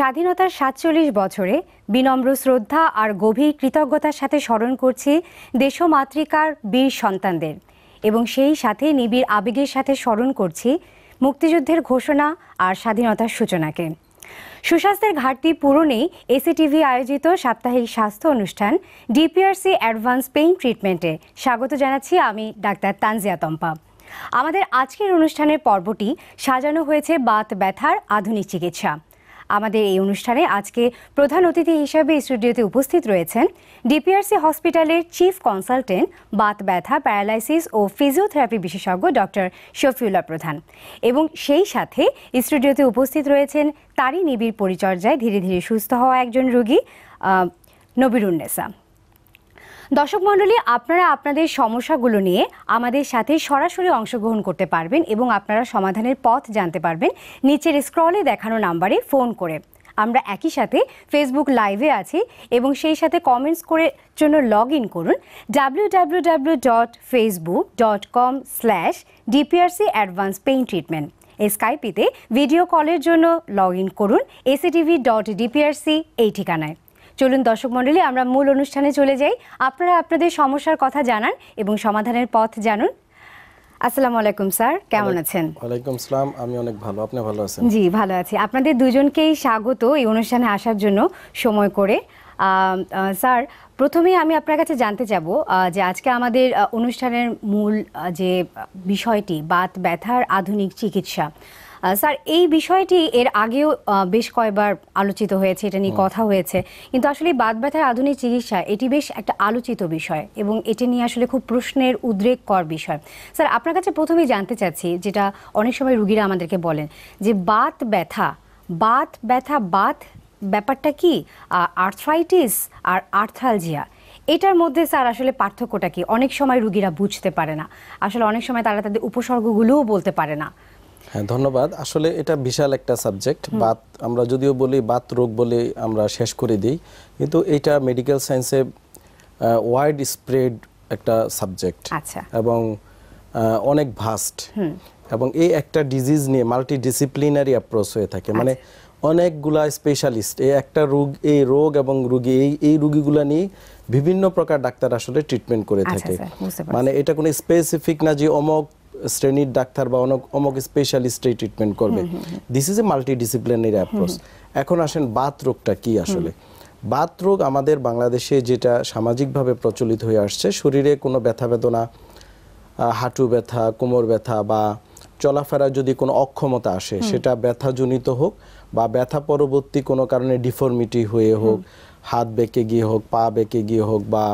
স্বাধীনতার সাতচল্লিশ বছরে বিনম্র শ্রদ্ধা আর গভীর কৃতজ্ঞতার সাথে স্মরণ করছি দেশমাতৃকার বীর সন্তানদের এবং সেই সাথে নিবিড় আবেগের সাথে স্মরণ করছি মুক্তিযুদ্ধের ঘোষণা আর স্বাধীনতার সূচনাকে সুস্বাস্থ্যের ঘাটতি পূরণেই এসিটিভি আয়োজিত সাপ্তাহিক স্বাস্থ্য অনুষ্ঠান ডিপিআরসি অ্যাডভান্স পেইন ট্রিটমেন্টে স্বাগত জানাচ্ছি আমি ডাক্তার তানজিয়া তম্পা আমাদের আজকের অনুষ্ঠানের পর্বটি সাজানো হয়েছে বাত ব্যথার আধুনিক চিকিৎসা আমাদের এই অনুষ্ঠানে আজকে প্রধান অতিথি হিসেবে স্টুডিওতে উপস্থিত রয়েছেন ডিপিআরসি হসপিটালের চিফ কনসালটেন্ট বাত ব্যথা প্যারালাইসিস ও ফিজিওথেরাপি বিশেষজ্ঞ ডক্টর শফিউল্লাহ প্রধান এবং সেই সাথে স্টুডিওতে উপস্থিত রয়েছেন তারই নিবিড় পরিচর্যায় ধীরে ধীরে সুস্থ হওয়া একজন রোগী নবিরুন্নেসা দর্শক মণ্ডলী আপনারা আপনাদের সমস্যাগুলো নিয়ে আমাদের সাথে সরাসরি অংশগ্রহণ করতে পারবেন এবং আপনারা সমাধানের পথ জানতে পারবেন নিচের স্ক্রলে দেখানো নাম্বারে ফোন করে আমরা একই সাথে ফেসবুক লাইভে আছি এবং সেই সাথে কমেন্টস করে জন্য লগ ইন করুন W W W dot Facebook dot com slash DPRC advance pain treatment স্কাইপিতে ভিডিও কলের জন্য লগ ইন করুন এসিটিভি ডট ডিপিআরসি এই ঠিকানায় চলুন দর্শক মণ্ডলী আমরা মূল অনুষ্ঠানে চলে যাই আপনারা আপনাদের সমস্যার কথা জানান এবং সমাধানের পথ জানুন আসসালামু আলাইকুম স্যার কেমন আছেন ওয়ালাইকুম আসসালাম আমি অনেক ভালো আপনি ভালো আছেন জি ভালো আছি আপনাদের দুজনকেই স্বাগত এই অনুষ্ঠানে আসার জন্য সময় করে স্যার প্রথমেই আমি আপনার কাছে জানতে যাব যে আজকে আমাদের অনুষ্ঠানের মূল যে বিষয়টি বাত ব্যথার আধুনিক চিকিৎসা স্যার এই বিষয়টি এর আগেও বেশ কয়েকবার আলোচিত হয়েছে এটা নিয়ে কথা হয়েছে কিন্তু আসলে বাদ ব্যথার আধুনিক চিকিৎসা এটি বেশ একটা আলোচিত বিষয় এবং এটি নিয়ে আসলে খুব প্রশ্নের উদ্রেক কর বিষয় স্যার আপনার কাছে প্রথমেই জানতে চাচ্ছি যেটা অনেক সময় রুগীরা আমাদেরকে বলেন যে বাত ব্যথা বাত ব্যথা বাত ব্যাপারটা কি আর্থ্রাইটিস আর আর্থালজিয়া এটার মধ্যে স্যার আসলে পার্থক্যটা কি অনেক সময় রুগীরা বুঝতে পারে না আসলে অনেক সময় তারা তাদের উপসর্গগুলোও বলতে পারে না হ্যাঁ ধন্যবাদ আসলে এটা বিশাল একটা সাবজেক্ট বাত আমরা যদিও বলি বাত রোগ বলে আমরা শেষ করে দিই কিন্তু এটা মেডিকেল সায়েন্সে ওয়াইড স্প্রেড একটা সাবজেক্ট আচ্ছা। এবং অনেক ভাস্ট এবং এই একটা ডিজিজ নিয়ে মাল্টি ডিসিপ্লিনারি অ্যাপ্রোচ হয়ে থাকে মানে আচ্ছা। অনেকগুলা স্পেশালিস্ট এই একটা রোগ এই রোগ এবং রুগী এই এই রুগীগুলা নিয়ে বিভিন্ন প্রকার ডাক্তার আসলে ট্রিটমেন্ট করে আচ্ছা, থাকে মানে এটা কোনো স্পেসিফিক না যে অমক শ্রেণীর ডাক্তার বা অনেক অমুক এই ট্রিটমেন্ট করবে this is a multidisciplinary approach এখন আসেন বাত রোগটা কি আসলে বাত রোগ আমাদের বাংলাদেশে যেটা সামাজিকভাবে প্রচলিত হয়ে আসছে শরীরে কোনো ব্যথা বেদনা হাঁটু ব্যথা কোমর ব্যথা বা চলাফেরা যদি কোনো অক্ষমতা আসে সেটা ব্যথাজনিত হোক বা ব্যথা পরবর্তী কোনো কারণে ডিফর্মিটি হয়ে হোক হাত বেঁকে গিয়ে হোক পা বেঁকে গিয়ে হোক বা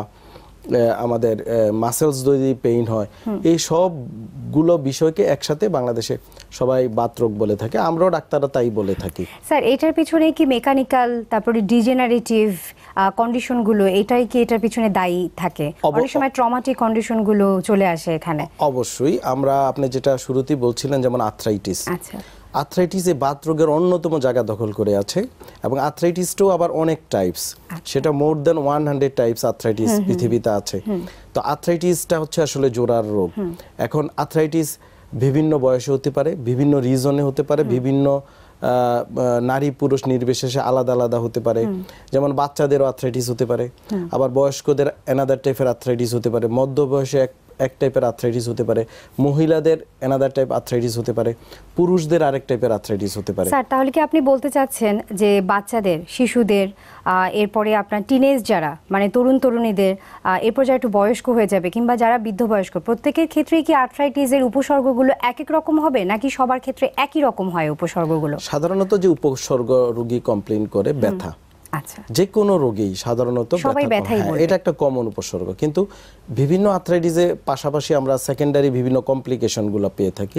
আমাদের মাসেলস যদি পেইন হয় এই সবগুলো বিষয়কে একসাথে বাংলাদেশে সবাই বাতরোগ বলে থাকে আমরাও ডাক্তাররা তাই বলে থাকি স্যার এটার পিছনে কি মেকানিক্যাল তারপরে ডিজেনারেটিভ কন্ডিশনগুলো এটাই কি এটার পিছনে দায়ী থাকে অনেক সময় ট্রমাটিক কন্ডিশনগুলো চলে আসে এখানে অবশ্যই আমরা আপনি যেটা শুরুতেই বলছিলেন যেমন আর্থ্রাইটিস আচ্ছা আর্থ্রাইটিস বাত রোগের অন্যতম জায়গা দখল করে আছে এবং আর্থ্রাইটিসটাও আবার অনেক টাইপস আচ্ছা। সেটা more than one hundred types arthritis পৃথিবীতে আছে তো আর্থ্রাইটিসটা হচ্ছে আসলে জোড়ার রোগ এখন আর্থ্রাইটিস বিভিন্ন বয়সে হতে পারে বিভিন্ন রিজনে হতে পারে বিভিন্ন নারী পুরুষ নির্বিশেষে আলাদা আলাদা হতে পারে যেমন বাচ্চাদেরও আর্থ্রাইটিস হতে পারে আবার বয়স্কদের অ্যানাদার টাইপের আর্থ্রাইটিস হতে পারে মধ্য বয়সে এক এক টাইপের আর্থ্রাইটিস হতে পারে মহিলাদের অ্যানাদার টাইপ আর্থ্রাইটিস হতে পারে পুরুষদের আরেক টাইপের আর্থ্রাইটিস হতে পারে স্যার তাহলে কি আপনি বলতে চাচ্ছেন যে বাচ্চাদের শিশুদের এরপরে আপনার টিনেজ যারা মানে তরুণ তরুণীদের এরপর যারা একটু বয়স্ক হয়ে যাবে কিংবা যারা বৃদ্ধ বয়স্ক প্রত্যেকের ক্ষেত্রেই কি আর্থ্রাইটিসের উপসর্গগুলো এক এক রকম হবে নাকি সবার ক্ষেত্রে একই রকম হয় উপসর্গগুলো সাধারণত যে উপসর্গ রোগী কমপ্লেন করে ব্যথা আচ্ছা। যে কোনো রোগেই সাধারণত হ্যাঁ, এটা একটা কমন উপসর্গ কিন্তু বিভিন্ন আর্থ্রাইটিসে পাশাপাশি আমরা সেকেন্ডারি বিভিন্ন কমপ্লিকেশন গুলো পেয়ে থাকি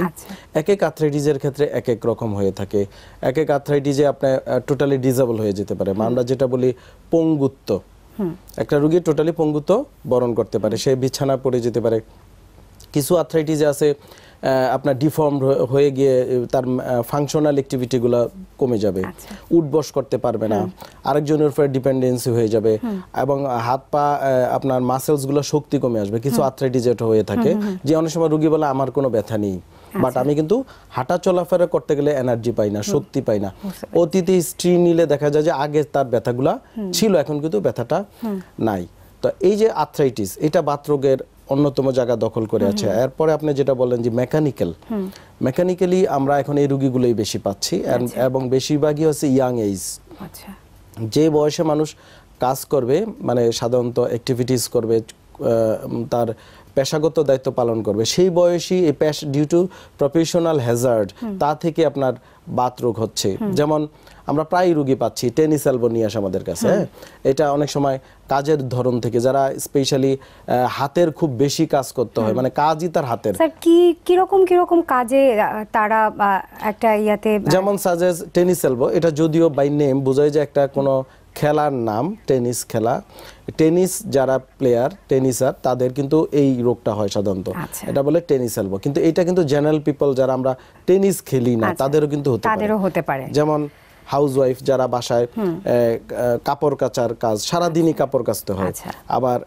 এক এক আর্থ্রাইটিসের ক্ষেত্রে এক এক রকম হয়ে থাকে এক এক আর্থ্রাইটিসে আপনি টোটালি ডিজেবল হয়ে যেতে পারে আমরা যেটা বলি পঙ্গুত্ব একটা রোগী টোটালি পঙ্গুত্ব বরণ করতে পারে সে বিছানা পড়ে যেতে পারে কিছু আর্থ্রাইটিসে আছে আপনার ডিফর্ম হয়ে গিয়ে তার ফাংশনাল অ্যাক্টিভিটিগুলো কমে যাবে আচ্ছা। উঠবস করতে পারবে না আরেকজনের উপরে ডিপেন্ডেন্সি হয়ে যাবে এবং হাত পা আপনার মাসেলসগুলো শক্তি কমে আসবে কিছু আর্থ্রাইটিজেট হয়ে থাকে যে অনেক সময় রুগী বলে আমার কোনো ব্যথা নেই বাট আচ্ছা। আমি কিন্তু হাঁটা চলাফেরা করতে গেলে এনার্জি পাই না শক্তি পাই না অতীতে স্ত্রী নিলে দেখা যায় যে আগে তার ব্যথাগুলা ছিল এখন কিন্তু ব্যথাটা নাই তো এই যে আর্থ্রাইটিস এটা বাতরোগের অন্যতম জায়গা দখল করে আছে এরপরে আপনি যেটা বললেন যে মেকানিক্যাল মেকানিক্যালি আমরা এখন এই রুগীগুলোই বেশি পাচ্ছি আচ্ছা। এবং বেশিরভাগই হচ্ছে ইয়াং আচ্ছা। এজ যে বয়সে মানুষ কাজ করবে মানে সাধারণত অ্যাক্টিভিটিস করবে তার পেশাগত দায়িত্ব পালন করবে সেই বয়সই এই ডিউ টু প্রফেশনাল হ্যাজার্ড তা থেকে আপনার বাতরোগ হচ্ছে যেমন আমরা প্রায় রোগী পাচ্ছি টেনিস অ্যালবো নিয়ে আসে আমাদের কাছে হ্যাঁ? এটা অনেক সময় কাজের ধরন থেকে যারা স্পেশালি হাতের খুব বেশি কাজ করতে হয় মানে কাজই তার হাতের কি কিরকম কিরকম কাজে তারা একটা ইয়াতে যেমন সাজেস টেনিস অ্যালবো এটা যদিও বাই নেম বোঝায় যে একটা কোনো খেলার নাম টেনিস খেলা টেনিস যারা প্লেয়ার টেনিসার তাদের কিন্তু এই রোগটা হয় সাধারণত আচ্ছা। এটা বলে টেনিস এলবো কিন্তু এটা কিন্তু জেনারেল পিপল যারা আমরা টেনিস খেলি না আচ্ছা। তাদেরও কিন্তু হতে পারে যেমন হাউসওয়াইফ যারা বাসায় কাপড় কাচার কাজ সারাদিনই আচ্ছা। কাপড় কাচতে হয় আচ্ছা। আবার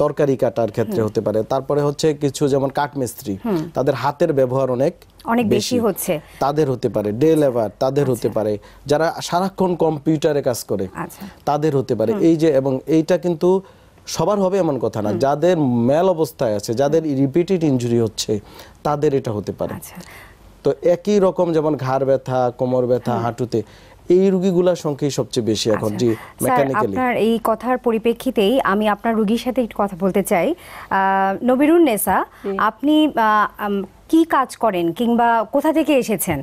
তরকারি কাটার ক্ষেত্রে হতে পারে তারপরে হচ্ছে কিছু যেমন কাঠমিস্ত্রি তাদের হাতের ব্যবহার অনেক অনেক বেশি হচ্ছে তাদের হতে পারে ডে লেবার তাদের আচ্ছা। হতে পারে যারা সারাক্ষণ কম্পিউটারে কাজ করে তাদের হতে পারে এই যে এবং এইটা কিন্তু সবার হবে এমন কথা না যাদের মেল অবস্থায় আছে যাদের রিপিটেড ইঞ্জুরি হচ্ছে তাদের এটা হতে পারে তো একই রকম যেমন ঘাড় ব্যথা কোমর ব্যথা হাঁটুতে এই রোগীগুলোর সংখ্যাই সবচেয়ে বেশি এখন আচ্ছা। জি মেকানিক্যালি আপনার এই কথার পরিপ্রেক্ষিতেই আমি আপনার রোগীর সাথে একটু কথা বলতে চাই নবিরুন নেসা আপনি কি কাজ করেন কিংবা কোথা থেকে এসেছেন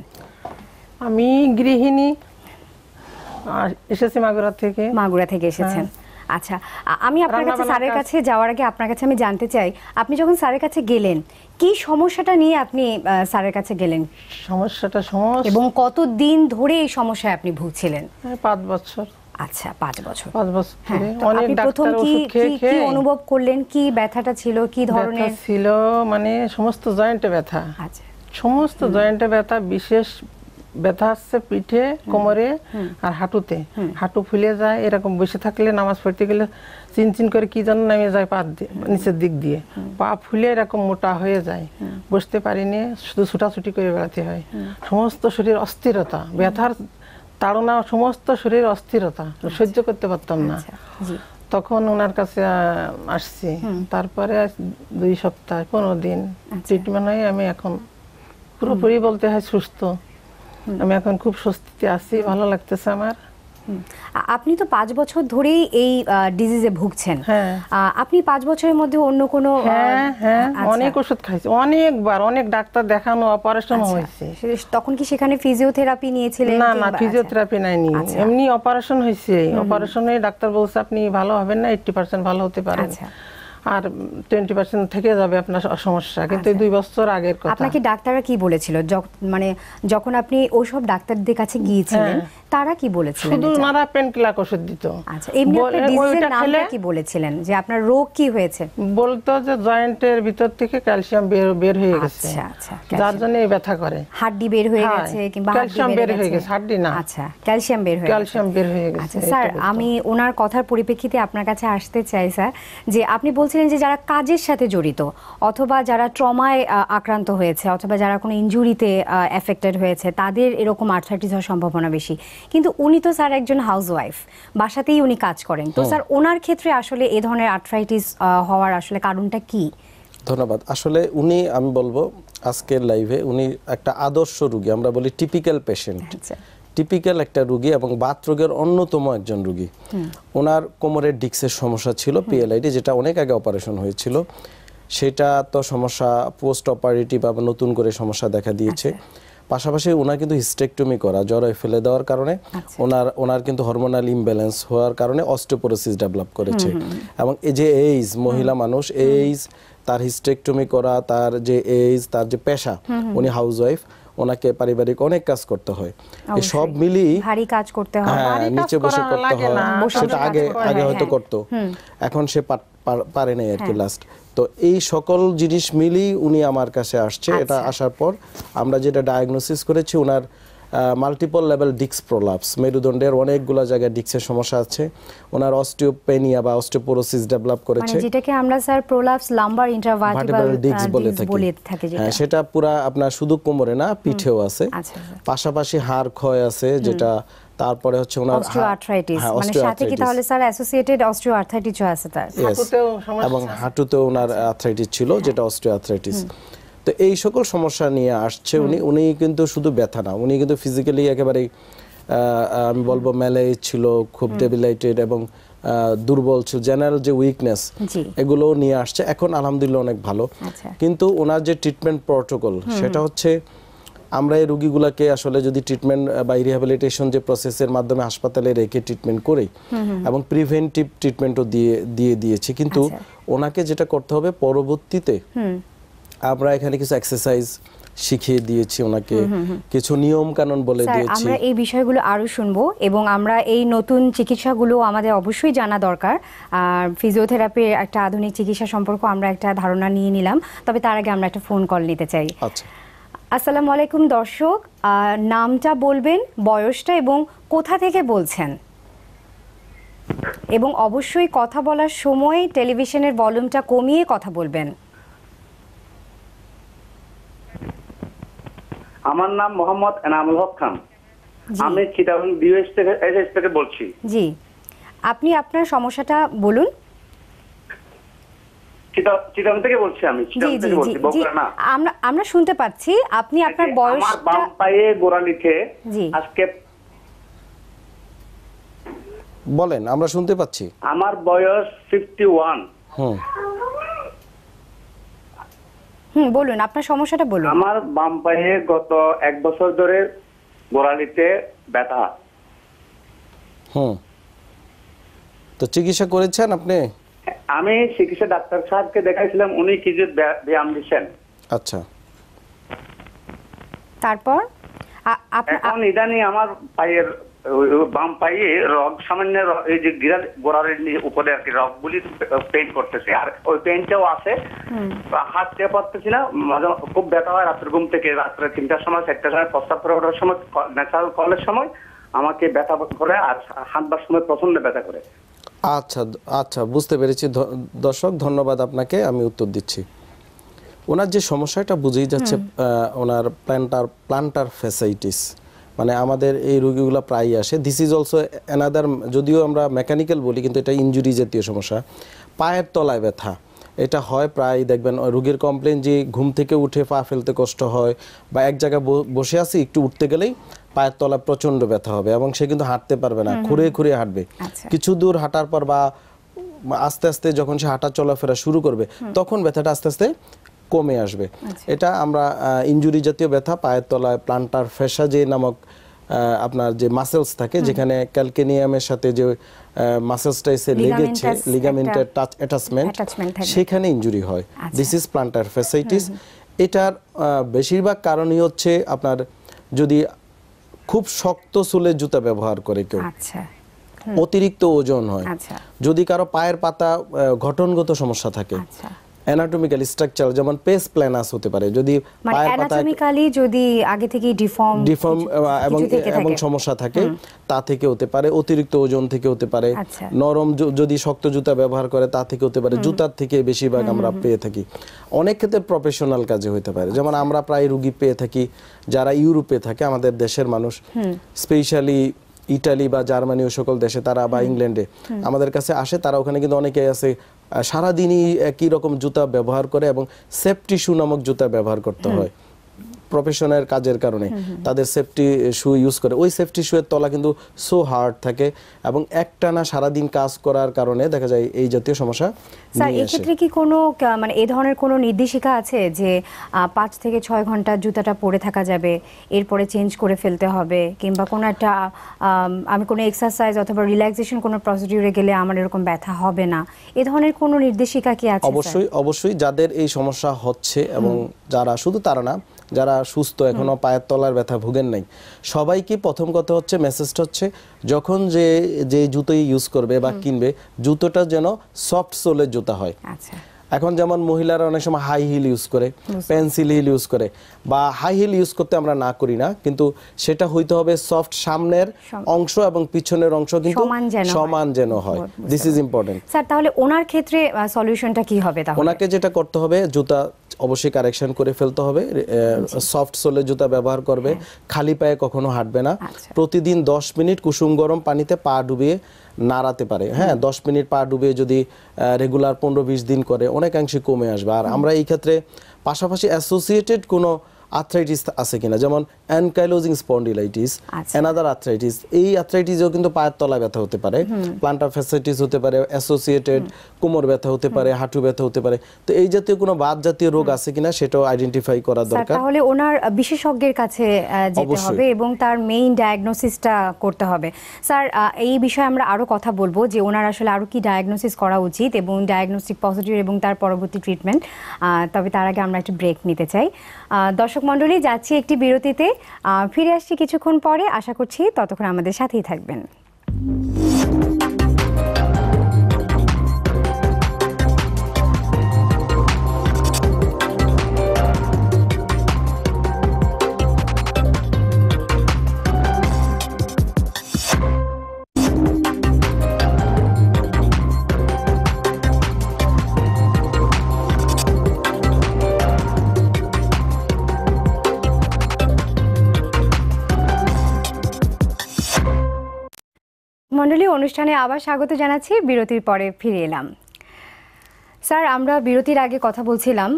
আমি গৃহিণী এসেছি মাগুরা থেকে মাগুরা থেকে হ্যাঁ। এসেছেন আচ্ছা আমি আপনার কাছে স্যারের কাছে যাওয়ার আগে আপনার কাছে আমি জানতে চাই আপনি যখন স্যারের কাছে গেলেন কি সমস্যাটা নিয়ে আপনি স্যারের কাছে গেলেন সমস্যাটা সমস্যা এবং কতদিন ধরে এই সমস্যায় আপনি ভুগছিলেন পাঁচ বছর আচ্ছা পাঁচ বছর পাঁচ বছর হ্যাঁ, অনেক প্রথম কি কি অনুভব করলেন কি ব্যথাটা ছিল কি ধরনের ছিল মানে সমস্ত জয়েন্টে ব্যথা আচ্ছা সমস্ত জয়েন্টে ব্যথা বিশেষ ব্যথা আসছে পিঠে কোমরে আর হাঁটুতে হাঁটু ফুলে যায় এরকম বসে থাকলে নামাজ পড়তে গেলে চিনচিন করে কি যেন নামে যায় পা নিচের দিক দিয়ে পা ফুলে এরকম মোটা হয়ে যায় বসতে পারিনি শুধু ছুটাছুটি করে বেড়াতে হয় সমস্ত শরীর অস্থিরতা ব্যথার তাড়না সমস্ত শরীর অস্থিরতা আচ্ছা। সহ্য করতে পারতাম না আচ্ছা, তখন ওনার কাছে আসছি তারপরে দুই সপ্তাহ কোনো দিন ট্রিটমেন্ট আচ্ছা। হয়ে আমি এখন পুরোপুরি বলতে হয় সুস্থ আমি এখন খুব স্বস্তিতে আছি ভালো লাগতেছে আমার আপনি তো পাঁচ বছর ধরেই এই ডিজিজে ভুগছেন হ্যাঁ। আপনি পাঁচ বছরের মধ্যে অন্য কোন হ্যাঁ, হ্যাঁ, আচ্ছা। অনেক ওষুধ খাইছি অনেকবার অনেক ডাক্তার দেখানো অপারেশন আচ্ছা। হয়েছে তখন কি সেখানে ফিজিওথেরাপি নিয়েছিলেন না না ফিজিওথেরাপি নাই নি এমনি অপারেশন হয়েছে অপারেশনে ডাক্তার বলছে আপনি ভালো হবেন না 80% পার্সেন্ট ভালো হতে পারেন আচ্ছা। আর টোয়েন্টি পার্সেন্ট থেকে যাবে আপনার সমস্যা কিন্তু আচ্ছা। দুই বছর আগের কথা আপনাকে ডাক্তাররা কি বলেছিল মানে যখন আপনি ওইসব ডাক্তারদের কাছে গিয়েছিলেন হ্যাঁ। তারা কি বলেছিলেন শুধু পেন ওষুধ দিত আচ্ছা, কি বলেছিলেন যে আপনার রোগ কি হয়েছে বলতো যে জয়েন্টের ভিতর থেকে ক্যালসিয়াম বের হয়ে গেছে আচ্ছা, যার জন্য এই ব্যথা করে হাড্ডি বের হয়ে হ্যাঁ, গেছে কিংবা ক্যালসিয়াম বের হয়ে গেছে না আচ্ছা ক্যালসিয়াম বের হয়ে ক্যালসিয়াম বের হয়ে গেছে স্যার আমি ওনার কথার পরিপ্রেক্ষিতে আপনার কাছে আসতে চাই স্যার যে আপনি বলছেন বলছিলেন যে যারা কাজের সাথে জড়িত অথবা যারা ট্রমায় আক্রান্ত হয়েছে অথবা যারা কোনো ইঞ্জুরিতে এফেক্টেড হয়েছে তাদের এরকম আর্থাইটিস হওয়ার সম্ভাবনা বেশি কিন্তু উনি তো স্যার একজন হাউসওয়াইফ বাসাতেই উনি কাজ করেন তো স্যার ওনার ক্ষেত্রে আসলে এ ধরনের আর্থ্রাইটিস হওয়ার আসলে কারণটা কি ধন্যবাদ আসলে উনি আমি বলবো আজকের লাইভে উনি একটা আদর্শ রুগী আমরা বলি টিপিক্যাল আচ্ছা। পেশেন্ট টিপিক্যাল একটা রুগী এবং বাত রোগের অন্যতম একজন রুগী ওনার কোমরের ডিক্সের সমস্যা ছিল পিএলআইডি যেটা অনেক আগে অপারেশন হয়েছিল সেটা তো সমস্যা পোস্ট অপারেটিভ বা নতুন করে সমস্যা দেখা দিয়েছে আচ্ছা। পাশাপাশি ওনার কিন্তু হিস্টেকটমি করা জ্বরে ফেলে দেওয়ার কারণে আচ্ছা। ওনার ওনার কিন্তু হরমোনাল ইমব্যালেন্স হওয়ার কারণে অস্টোপোরোসিস ডেভেলপ করেছে এবং এই যে এইজ মহিলা মানুষ এইজ তার হিস্টেকটমি করা তার যে এইজ তার যে পেশা উনি হাউস ওয়াইফ ওনাকে পারিবারিক অনেক কাজ করতে হয় এই সব মিলিয়ে ভারী কাজ করতে হয় হ্যাঁ, নিচে বসে করতে হয় সেটা আগে আগে হয়তো করত এখন সে পারে নাই আর কি লাস্ট হ্যাঁ। তো এই সকল জিনিস মিলিয়ে উনি আমার কাছে আসছে আচ্ছা। এটা আসার পর আমরা যেটা ডায়াগনোসিস করেছি ওনার মাল্টিপল লেভেল ডিক্স প্রলাপস মেরুদণ্ডের অনেকগুলো জায়গায় ডিক্সের সমস্যা আছে ওনার অস্টিওপেনিয়া বা অস্টিওপোরোসিস ডেভেলপ মানে করেছে যেটাকে আমরা স্যার প্রলাপস লাম্বার ইন্ট্রাভার্টিব্রাল ডিক্স বলে থাকি হ্যাঁ সেটা পুরো আপনার শুধু কোমরে না পিঠেও আছে আচ্ছা, আচ্ছা। পাশাপাশি হাড় ক্ষয় আছে যেটা তারপরে হচ্ছে ওনার অস্টিওআর্থ্রাইটিস হ্যাঁ, মানে সাথে কি তাহলে স্যার অ্যাসোসিয়েটেড অস্টিওআর্থ্রাইটিসও আছে তার হাঁটুতেও সমস্যা এবং হাঁটুতেও ওনার আর্থ্রাইটিস ছিল যেটা অস্টিওআর্থ্রাইটিস হ্যাঁ। তো এই সকল সমস্যা নিয়ে আসছে উনি উনি কিন্তু শুধু ব্যথা না উনি কিন্তু ফিজিক্যালি একেবারে আমি বলবো মেলাই ছিল খুব ডেবিলাইটেড এবং দুর্বল ছিল জেনারেল যে উইকনেস এগুলো নিয়ে আসছে এখন আলহামদুলিল্লাহ অনেক ভালো আচ্ছা। কিন্তু ওনার যে ট্রিটমেন্ট প্রটোকল সেটা হচ্ছে আমরা এই রুগীগুলাকে আসলে যদি ট্রিটমেন্ট বা রিহ্যাবিলিটেশন যে প্রসেসের মাধ্যমে হাসপাতালে রেখে ট্রিটমেন্ট করে এবং প্রিভেন্টিভ ট্রিটমেন্টও দিয়ে দিয়ে দিয়েছি কিন্তু আচ্ছা। ওনাকে যেটা করতে হবে পরবর্তীতে আমরা এখানে কিছু এক্সারসাইজ শিখিয়ে দিয়েছি ওনাকে কিছু নিয়ম কানুন বলে দিয়েছি আমরা এই বিষয়গুলো আরো শুনবো এবং আমরা এই নতুন চিকিৎসাগুলো আমাদের অবশ্যই জানা দরকার আর ফিজিওথেরাপি একটা আধুনিক চিকিৎসা সম্পর্ক আমরা একটা ধারণা নিয়ে নিলাম তবে তার আগে আমরা একটা ফোন কল নিতে চাই আচ্ছা। আসসালামু আলাইকুম দর্শক নামটা বলবেন বয়সটা এবং কোথা থেকে বলছেন এবং অবশ্যই কথা বলার সময় টেলিভিশনের ভলিউমটা কমিয়ে কথা বলবেন আমার নাম মোহাম্মদ এনামুল হক খান আমি চিটাগং ডিউএস থেকে এসএস থেকে বলছি জি আপনি আপনার সমস্যাটা বলুন চিটাগং থেকে বলছি আমি চিটাগং থেকে বলছি বকরা না আমরা আমরা শুনতে পাচ্ছি আপনি আপনার বয়স বাম পায়ে লিখে আজকে বলেন আমরা শুনতে পাচ্ছি আমার বয়স 51 হুম হুম বলুন আপনার সমস্যাটা বলুন আমার বাম পায়ে গত এক বছর ধরে গোড়ালিতে ব্যথা হুম তো চিকিৎসা করেছেন আপনি আমি চিকিৎসা ডাক্তার সাহেবকে দেখাইছিলাম উনি কিছু ব্যায়াম দিচ্ছেন আচ্ছা তারপর এখন ইদানি আমার পায়ের বাম পায়ে রগ সামান্য এই যে গিরাল গোড়ার উপরে আর কি রগ গুলি পেন্ট করতেছে আর ওই পেন্টটাও আছে হাত চেয়ে পারতেছি না মাঝে খুব ব্যথা হয় রাত্রে ঘুম থেকে রাত্রে তিনটার সময় চারটার সময় প্রস্তাব করে ওঠার সময় ন্যাচারাল কলের সময় আমাকে ব্যথা করে আর হাঁটবার সময় প্রচন্ড ব্যথা করে আচ্ছা আচ্ছা বুঝতে পেরেছি দর্শক ধন্যবাদ আপনাকে আমি উত্তর দিচ্ছি ওনার যে সমস্যাটা বুঝেই যাচ্ছে ওনার প্ল্যান্টার প্ল্যান্টার ফ্যাসাইটিস মানে আমাদের এই রোগীগুলো প্রায়ই আসে দিস ইজ অলসো অ্যানাদার যদিও আমরা মেকানিক্যাল বলি কিন্তু এটা ইঞ্জুরি জাতীয় সমস্যা পায়ের তলায় ব্যথা এটা হয় প্রায় দেখবেন রোগীর কমপ্লেন যে ঘুম থেকে উঠে পা ফেলতে কষ্ট হয় বা এক জায়গায় বসে আছি একটু উঠতে গেলেই পায়ের তলা প্রচণ্ড ব্যথা হবে এবং সে কিন্তু হাঁটতে পারবে না খুঁড়ে খুঁড়ে হাঁটবে আচ্ছা। কিছু দূর হাঁটার পর বা আস্তে আস্তে যখন সে হাঁটা চলাফেরা শুরু করবে তখন ব্যথাটা আস্তে আস্তে কমে আসবে আচ্ছা। এটা আমরা ইঞ্জুরি জাতীয় ব্যথা পায়ের তলায় প্লান্টার ফেসা যে নামক আপনার যে মাসেলস থাকে যেখানে ক্যালকেনিয়ামের সাথে যে মাসেলসটা এসে লেগেছে লিগামেন্টের টাচ অ্যাটাচমেন্ট সেখানে ইঞ্জুরি হয় দিস ইজ প্লান্টার ফেসাইটিস এটার বেশিরভাগ কারণই হচ্ছে আপনার যদি খুব শক্ত সুলে জুতা ব্যবহার করে কেউ আচ্ছা। অতিরিক্ত ওজন হয় আচ্ছা। যদি কারো পায়ের পাতা গঠনগত সমস্যা থাকে অ্যানাটমিক্যাল স্ট্রাকচার যেমন পেস প্ল্যানাস হতে পারে যদি মানে পায়ের পাতা যদি আগে থেকেই ডিফর্ম ডিফর্ম এবং এবং সমস্যা থাকে তা থেকে হতে পারে অতিরিক্ত ওজন থেকে হতে পারে আচ্ছা। নরম যদি শক্ত জুতা ব্যবহার করে তা থেকে হতে পারে জুতার থেকে বেশিরভাগ আমরা পেয়ে থাকি অনেক ক্ষেত্রে প্রফেশনাল কাজে হতে পারে যেমন আচ্ছা। আমরা প্রায় রুগী পেয়ে থাকি যারা ইউরোপে থাকে আমাদের দেশের মানুষ স্পেশালি ইটালি বা জার্মানি ও সকল দেশে তারা বা ইংল্যান্ডে আমাদের কাছে আসে তারা ওখানে কিন্তু অনেকেই আছে সারাদিনই একই রকম জুতা ব্যবহার করে এবং সেফটি শু নামক জুতা ব্যবহার করতে হয় প্রফেশনের কাজের কারণে তাদের সেফটি শু ইউজ করে ওই সেফটি শুয়ের তলা কিন্তু সো হার্ড থাকে এবং একটানা সারাদিন কাজ করার কারণে দেখা যায় এই জাতীয় সমস্যা স্যার ক্ষেত্রে কি কোনো মানে এই ধরনের কোনো নির্দেশিকা আছে যে পাঁচ থেকে ছয় ঘন্টা জুতাটা পরে থাকা যাবে এরপরে চেঞ্জ করে ফেলতে হবে কিংবা কোনো একটা আমি কোনো এক্সারসাইজ অথবা রিল্যাক্সেশন কোনো প্রসিডিউরে গেলে আমার এরকম ব্যথা হবে না এ ধরনের কোনো নির্দেশিকা কি আছে অবশ্যই অবশ্যই যাদের এই সমস্যা হচ্ছে এবং যারা শুধু তারা না যারা সুস্থ এখনো পায়ের তলার ব্যথা ভুগেন নাই সবাইকে প্রথম কথা হচ্ছে মেসেজটা হচ্ছে যখন যে যে জুতোই ইউজ করবে বা কিনবে জুতোটা যেন সফট সোলের জুতা হয় আচ্ছা এখন যেমন মহিলারা অনেক সময় হাই হিল ইউজ করে পেন্সিল হিল ইউজ করে বা হাই হিল ইউজ করতে আমরা না করি না কিন্তু সেটা হইতে হবে সফট সামনের অংশ এবং পিছনের অংশ কিন্তু সমান যেন হয় দিস ইজ ইম্পর্টেন্ট স্যার তাহলে ওনার ক্ষেত্রে সলিউশনটা কি হবে তাহলে ওনাকে যেটা করতে হবে জুতা অবশ্যই কারেকশন করে ফেলতে হবে সফট সোলের আচ্ছা। জুতা ব্যবহার করবে হ্যাঁ। খালি পায়ে কখনো হাঁটবে না আচ্ছা। প্রতিদিন দশ মিনিট কুসুম গরম পানিতে পা ডুবিয়ে নাড়াতে পারে হ্যাঁ দশ মিনিট পা ডুবে যদি রেগুলার পনেরো বিশ দিন করে অনেকাংশে কমে আসবে আর আমরা এই ক্ষেত্রে পাশাপাশি অ্যাসোসিয়েটেড কোনো আর্থ্রাইটিস আছে কিনা যেমন অ্যানকাইলোজিং স্পন্ডিলাইটিস অ্যানাদার আর্থ্রাইটিস এই আর্থ্রাইটিসও কিন্তু পায়ের তলা ব্যথা হতে পারে প্লান্টার ফ্যাসাইটিস হতে পারে অ্যাসোসিয়েটেড কোমর ব্যথা হতে পারে হাঁটু ব্যথা হতে পারে তো এই জাতীয় কোনো বাদ জাতীয় রোগ আছে কিনা সেটাও আইডেন্টিফাই করা দরকার তাহলে ওনার বিশেষজ্ঞের কাছে যেতে হবে এবং তার মেইন ডায়াগনোসিসটা করতে হবে স্যার এই বিষয়ে আমরা আরও কথা বলবো যে ওনার আসলে আরও কি ডায়াগনোসিস করা উচিত এবং ডায়াগনোস্টিক পজিটিভ এবং তার পরবর্তী ট্রিটমেন্ট তবে তার আগে আমরা একটু ব্রেক নিতে চাই দর্শক দর্শক মন্ডলী যাচ্ছি একটি বিরতিতে ফিরে আসছি কিছুক্ষণ পরে আশা করছি ততক্ষণ আমাদের সাথেই থাকবেন মণ্ডলী অনুষ্ঠানে আবার স্বাগত জানাচ্ছি বিরতির পরে ফিরে এলাম স্যার আমরা বিরতির আগে কথা বলছিলাম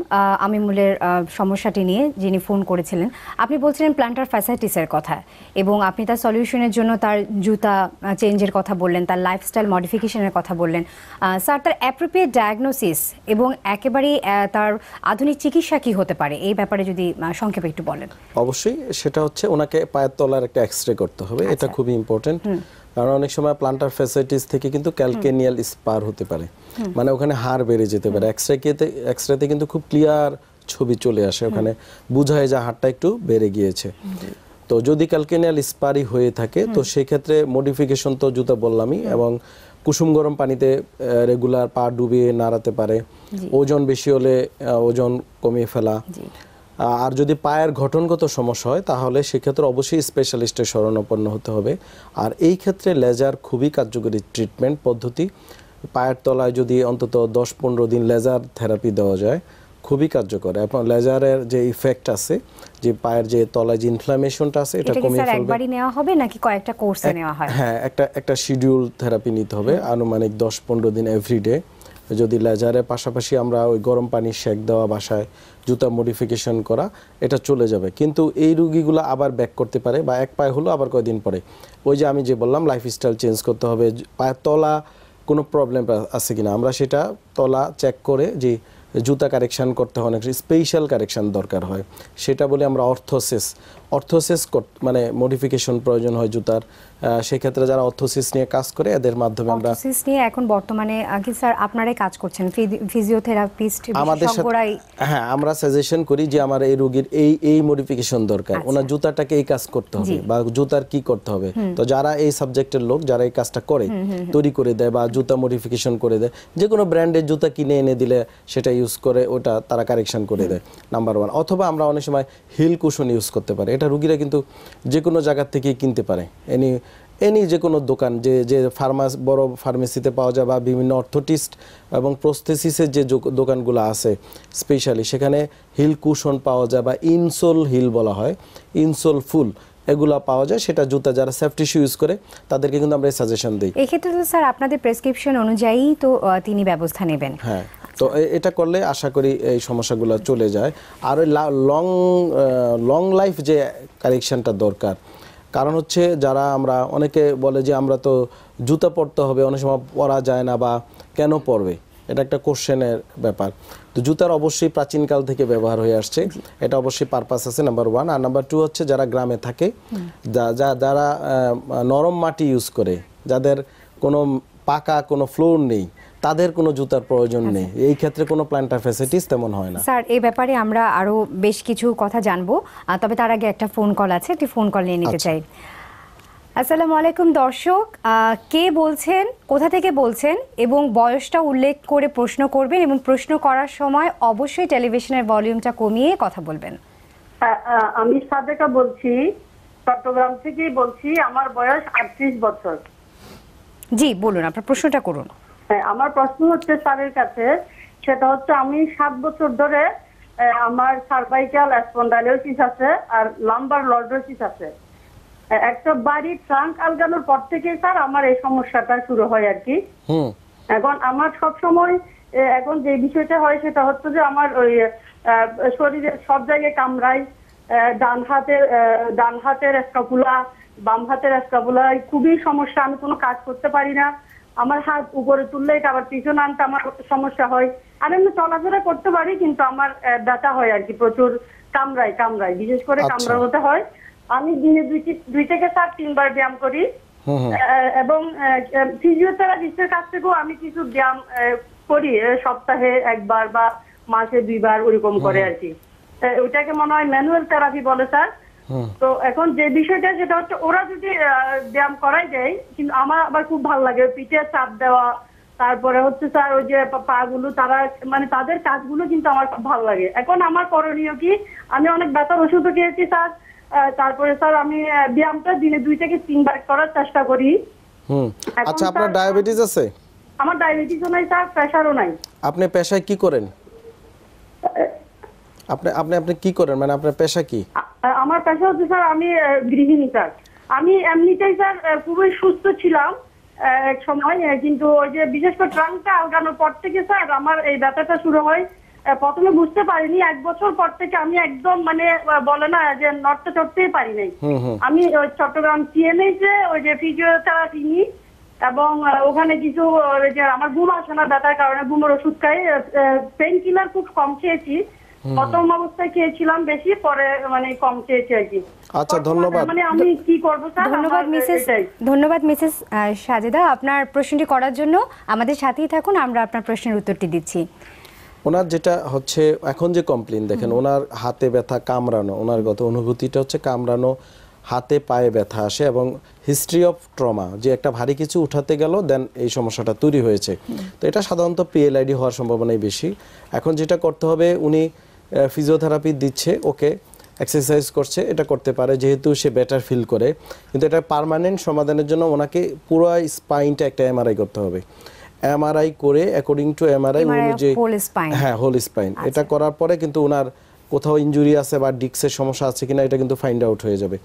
আমিমুলের সমস্যাটি নিয়ে যিনি ফোন করেছিলেন আপনি বলছিলেন প্ল্যান্টার ফ্যাসাইটিসের কথা এবং আপনি তার সলিউশনের জন্য তার জুতা চেঞ্জের কথা বললেন তার লাইফস্টাইল মডিফিকেশনের কথা বললেন স্যার তার অ্যাপ্রোপ্রিয়েট ডায়াগনোসিস এবং একেবারেই তার আধুনিক চিকিৎসা কী হতে পারে এই ব্যাপারে যদি সংক্ষেপে একটু বলেন অবশ্যই সেটা হচ্ছে ওনাকে পায়ের তলার একটা এক্স রে করতে হবে এটা আচ্ছা। খুবই ইম্পর্টেন্ট কারণ অনেক সময় প্লান্টার ফ্যাসিলিটিস থেকে কিন্তু ক্যালকেনিয়াল স্পার হতে পারে মানে ওখানে হাড় বেড়ে যেতে পারে এক্সরেতে এক্সরেতে কিন্তু খুব ক্লিয়ার ছবি চলে আসে ওখানে বোঝায় যে হাড়টা একটু বেড়ে গিয়েছে তো যদি ক্যালকেনিয়াল স্পারই হয়ে থাকে তো সেক্ষেত্রে মডিফিকেশন তো জুতা বললামই এবং কুসুম গরম পানিতে রেগুলার পা ডুবিয়ে নাড়াতে পারে ওজন বেশি হলে ওজন কমিয়ে ফেলা আর যদি পায়ের গঠনগত সমস্যা হয় তাহলে সেক্ষেত্রে অবশ্যই স্পেশালিস্টের স্মরণাপন্ন হতে হবে আর এই ক্ষেত্রে লেজার খুবই কার্যকরী ট্রিটমেন্ট পদ্ধতি পায়ের তলায় যদি অন্তত দশ পনেরো দিন লেজার থেরাপি দেওয়া যায় খুবই কার্যকর এবং লেজারের যে ইফেক্ট আছে যে পায়ের যে তলায় যে ইনফ্লামেশনটা আছে এটা কমিয়ে ফেলবে একবারই নেওয়া হবে নাকি কয়েকটা কোর্সে নেওয়া হয় হ্যাঁ একটা একটা শিডিউল থেরাপি নিতে হবে আনুমানিক দশ পনেরো দিন এভরিডে যদি লেজারের পাশাপাশি আমরা ওই গরম পানি শেক দেওয়া বাসায় জুতা মডিফিকেশন করা এটা চলে যাবে কিন্তু এই রুগীগুলো আবার ব্যাক করতে পারে বা এক পায়ে হলো আবার কয়দিন পরে ওই যে আমি যে বললাম লাইফস্টাইল চেঞ্জ করতে হবে পায়ের তলা কোনো প্রবলেম আছে কিনা আমরা সেটা তলা চেক করে যে জুতা কারেকশান করতে হয় অনেক স্পেশাল কারেকশান দরকার হয় সেটা বলে আমরা অর্থোসেস অর্থোসিস মানে মডিফিকেশন প্রয়োজন হয় জুতার সেক্ষেত্রে যারা অর্থোসিস নিয়ে কাজ করে এদের মাধ্যমে আমরা অর্থোসিস নিয়ে এখন বর্তমানে আকিল স্যার আপনারাই কাজ করছেন ফিজিওথেরাপিস্ট আমাদের হ্যাঁ আমরা সাজেশন করি যে আমার এই রোগীর এই এই মডিফিকেশন দরকার আচ্ছা। ওনার জুতাটাকে এই কাজ করতে হবে বা জুতার কি করতে হবে তো যারা এই সাবজেক্টের লোক যারা এই কাজটা করে তৈরি করে দেয় বা জুতা মডিফিকেশন করে দেয় যে কোনো ব্র্যান্ডের জুতা কিনে এনে দিলে সেটা ইউজ করে ওটা তারা কারেকশন করে দেয় নাম্বার ওয়ান অথবা আমরা অনেক সময় হিল কুশন ইউজ করতে পারি এটা রুগীরা কিন্তু যে কোনো জায়গার থেকেই কিনতে পারে এনি এনি যে কোনো দোকান যে যে ফার্মাস বড় ফার্মেসিতে পাওয়া যায় বা বিভিন্ন অর্থোটিস্ট এবং প্রস্থেসিসের যে দোকানগুলো আছে স্পেশালি সেখানে হিল কুশন পাওয়া যায় বা ইনসোল হিল বলা হয় ইনসোল ফুল এগুলো পাওয়া যায় সেটা জুতা যারা সেফটি শু ইউজ করে তাদেরকে কিন্তু আমরা সাজেশন দিই এক্ষেত্রে তো স্যার আপনাদের প্রেসক্রিপশন অনুযায়ী তো তিনি ব্যবস্থা নেবেন হ্যাঁ তো এটা করলে আশা করি এই সমস্যাগুলো চলে যায় আর ওই লং লং লাইফ যে কালেকশানটা দরকার কারণ হচ্ছে যারা আমরা অনেকে বলে যে আমরা তো জুতা পরতে হবে অনেক সময় পরা যায় না বা কেন পরবে এটা একটা কোশ্চেনের ব্যাপার তো জুতার অবশ্যই প্রাচীনকাল থেকে ব্যবহার হয়ে আসছে এটা অবশ্যই পারপাস আছে নাম্বার ওয়ান আর নাম্বার টু হচ্ছে যারা গ্রামে থাকে যা যারা নরম মাটি ইউজ করে যাদের কোনো পাকা কোনো ফ্লোর নেই তাদের কোনো জুতার প্রয়োজন আচ্ছা। নেই এই ক্ষেত্রে কোনো প্ল্যান্টার ফ্যাসিলিটিস তেমন হয় না স্যার এই ব্যাপারে আমরা আরও বেশ কিছু কথা জানবো তবে তার আগে একটা ফোন কল আছে একটি ফোন কল নিয়ে নিতে আচ্ছা। চাই আসসালামু আলাইকুম দর্শক কে বলছেন কোথা থেকে বলছেন এবং বয়সটা উল্লেখ করে প্রশ্ন করবেন এবং প্রশ্ন করার সময় অবশ্যই টেলিভিশনের ভলিউমটা কমিয়ে কথা বলবেন আমি সাদেকা বলছি চট্টগ্রাম থেকেই বলছি আমার বয়স আটত্রিশ বছর জি বলুন আপনার প্রশ্নটা করুন আমার প্রশ্ন হচ্ছে স্যারের কাছে সেটা হচ্ছে আমি সাত বছর ধরে আমার সার্ভাইকাল স্পন্ডাইলোসিস আছে আর লাম্বার লর্ডোসিস আছে একটা বাড়ি ট্রাঙ্ক আলগানোর পর থেকে স্যার আমার এই সমস্যাটা শুরু হয় আর কি এখন আমার সব সময় এখন যে বিষয়টা হয় সেটা হচ্ছে যে আমার ওই শরীরের সব জায়গায় কামড়াই ডান হাতের ডান হাতের স্কাপুলা বাম হাতের স্কাপুলায় খুবই সমস্যা আমি কোনো কাজ করতে পারি না আমার হাত উপরে তুললে এটা আবার পিছনে আনতে আমার সমস্যা হয় আর আমি চলাফেরা করতে পারি কিন্তু আমার ব্যথা হয় আর কি প্রচুর কামড়ায় কামড়ায় বিশেষ করে হতে আচ্ছা। হয় আমি দিনে দুই দুই থেকে চার তিনবার ব্যায়াম করি এবং ফিজিওথেরাপিস্টের কাছ থেকেও আমি কিছু ব্যায়াম করি সপ্তাহে একবার বা মাসে দুইবার ওরকম করে আর কি ওইটাকে মনে হয় ম্যানুয়াল থেরাপি বলে স্যার তো এখন যে বিষয়টা সেটা হচ্ছে ওরা যদি ব্যায়াম করাই যায় কিন্তু আমার আবার খুব ভালো লাগে পিঠে চাপ দেওয়া তারপরে হচ্ছে স্যার ওই যে পা গুলো তারা মানে তাদের কাজগুলো কিন্তু আমার খুব ভালো লাগে এখন আমার করণীয় কি আমি অনেক ব্যথার ওষুধও খেয়েছি স্যার তারপরে স্যার আমি ব্যায়ামটা দিনে দুই থেকে তিনবার করার চেষ্টা করি হুম আচ্ছা আপনার ডায়াবেটিস আছে আমার ডায়াবেটিসও নাই স্যার প্রেশারও নাই আপনি পেশায় কি করেন আপনি আপনি আপনি কি করেন মানে আপনার পেশা কি আমার পেশা হচ্ছে স্যার আমি গৃহিণী স্যার আমি এমনিতেই স্যার খুবই সুস্থ ছিলাম এক সময় কিন্তু ওই যে বিশেষ করে ট্রাঙ্কটা আলগানোর পর থেকে স্যার আমার এই ব্যথাটা শুরু হয় প্রথমে বুঝতে পারিনি এক বছর পর থেকে আমি একদম মানে বলে না যে নড়তে চড়তেই পারি নাই আমি ওই চট্টগ্রাম সিএনএইচে ওই যে ফিজিওথেরাপি নিই এবং ওখানে কিছু যে আমার ঘুম আসে না ব্যথার কারণে ঘুমের ওষুধ খাই পেন কিলার খুব কম খেয়েছি প্রথম অবস্থায় খেয়েছিলাম বেশি পরে মানে কম খেয়েছি আর কি আচ্ছা ধন্যবাদ মানে আমি কি করব স্যার ধন্যবাদ মিসেস ধন্যবাদ মিসেস সাজেদা আপনার প্রশ্নটি করার জন্য আমাদের সাথেই থাকুন আমরা আপনার প্রশ্নের উত্তরটি দিচ্ছি ওনার যেটা হচ্ছে এখন যে কমপ্লেন দেখেন ওনার হাতে ব্যথা কামড়ানো ওনার গত অনুভূতিটা হচ্ছে কামড়ানো হাতে পায়ে ব্যথা আসে এবং হিস্ট্রি অফ ট্রমা যে একটা ভারী কিছু উঠাতে গেল দেন এই সমস্যাটা তৈরি হয়েছে তো এটা সাধারণত পিএলআইডি হওয়ার সম্ভাবনাই বেশি এখন যেটা করতে হবে উনি ফিজিওথেরাপি দিচ্ছে ওকে এক্সারসাইজ করছে এটা করতে পারে যেহেতু সে বেটার ফিল করে কিন্তু এটা পারমানেন্ট সমাধানের জন্য ওনাকে পুরো স্পাইনটা একটা এমআরআই করতে হবে এমআরআই করে অ্যাকর্ডিং টু এমআরআই অনুযায়ী হ্যাঁ হোল স্পাইন আচ্ছা। এটা করার পরে কিন্তু ওনার কোথাও ইঞ্জুরি আছে বা ডিক্সের সমস্যা আছে কিনা এটা কিন্তু ফাইন্ড আউট হয়ে যাবে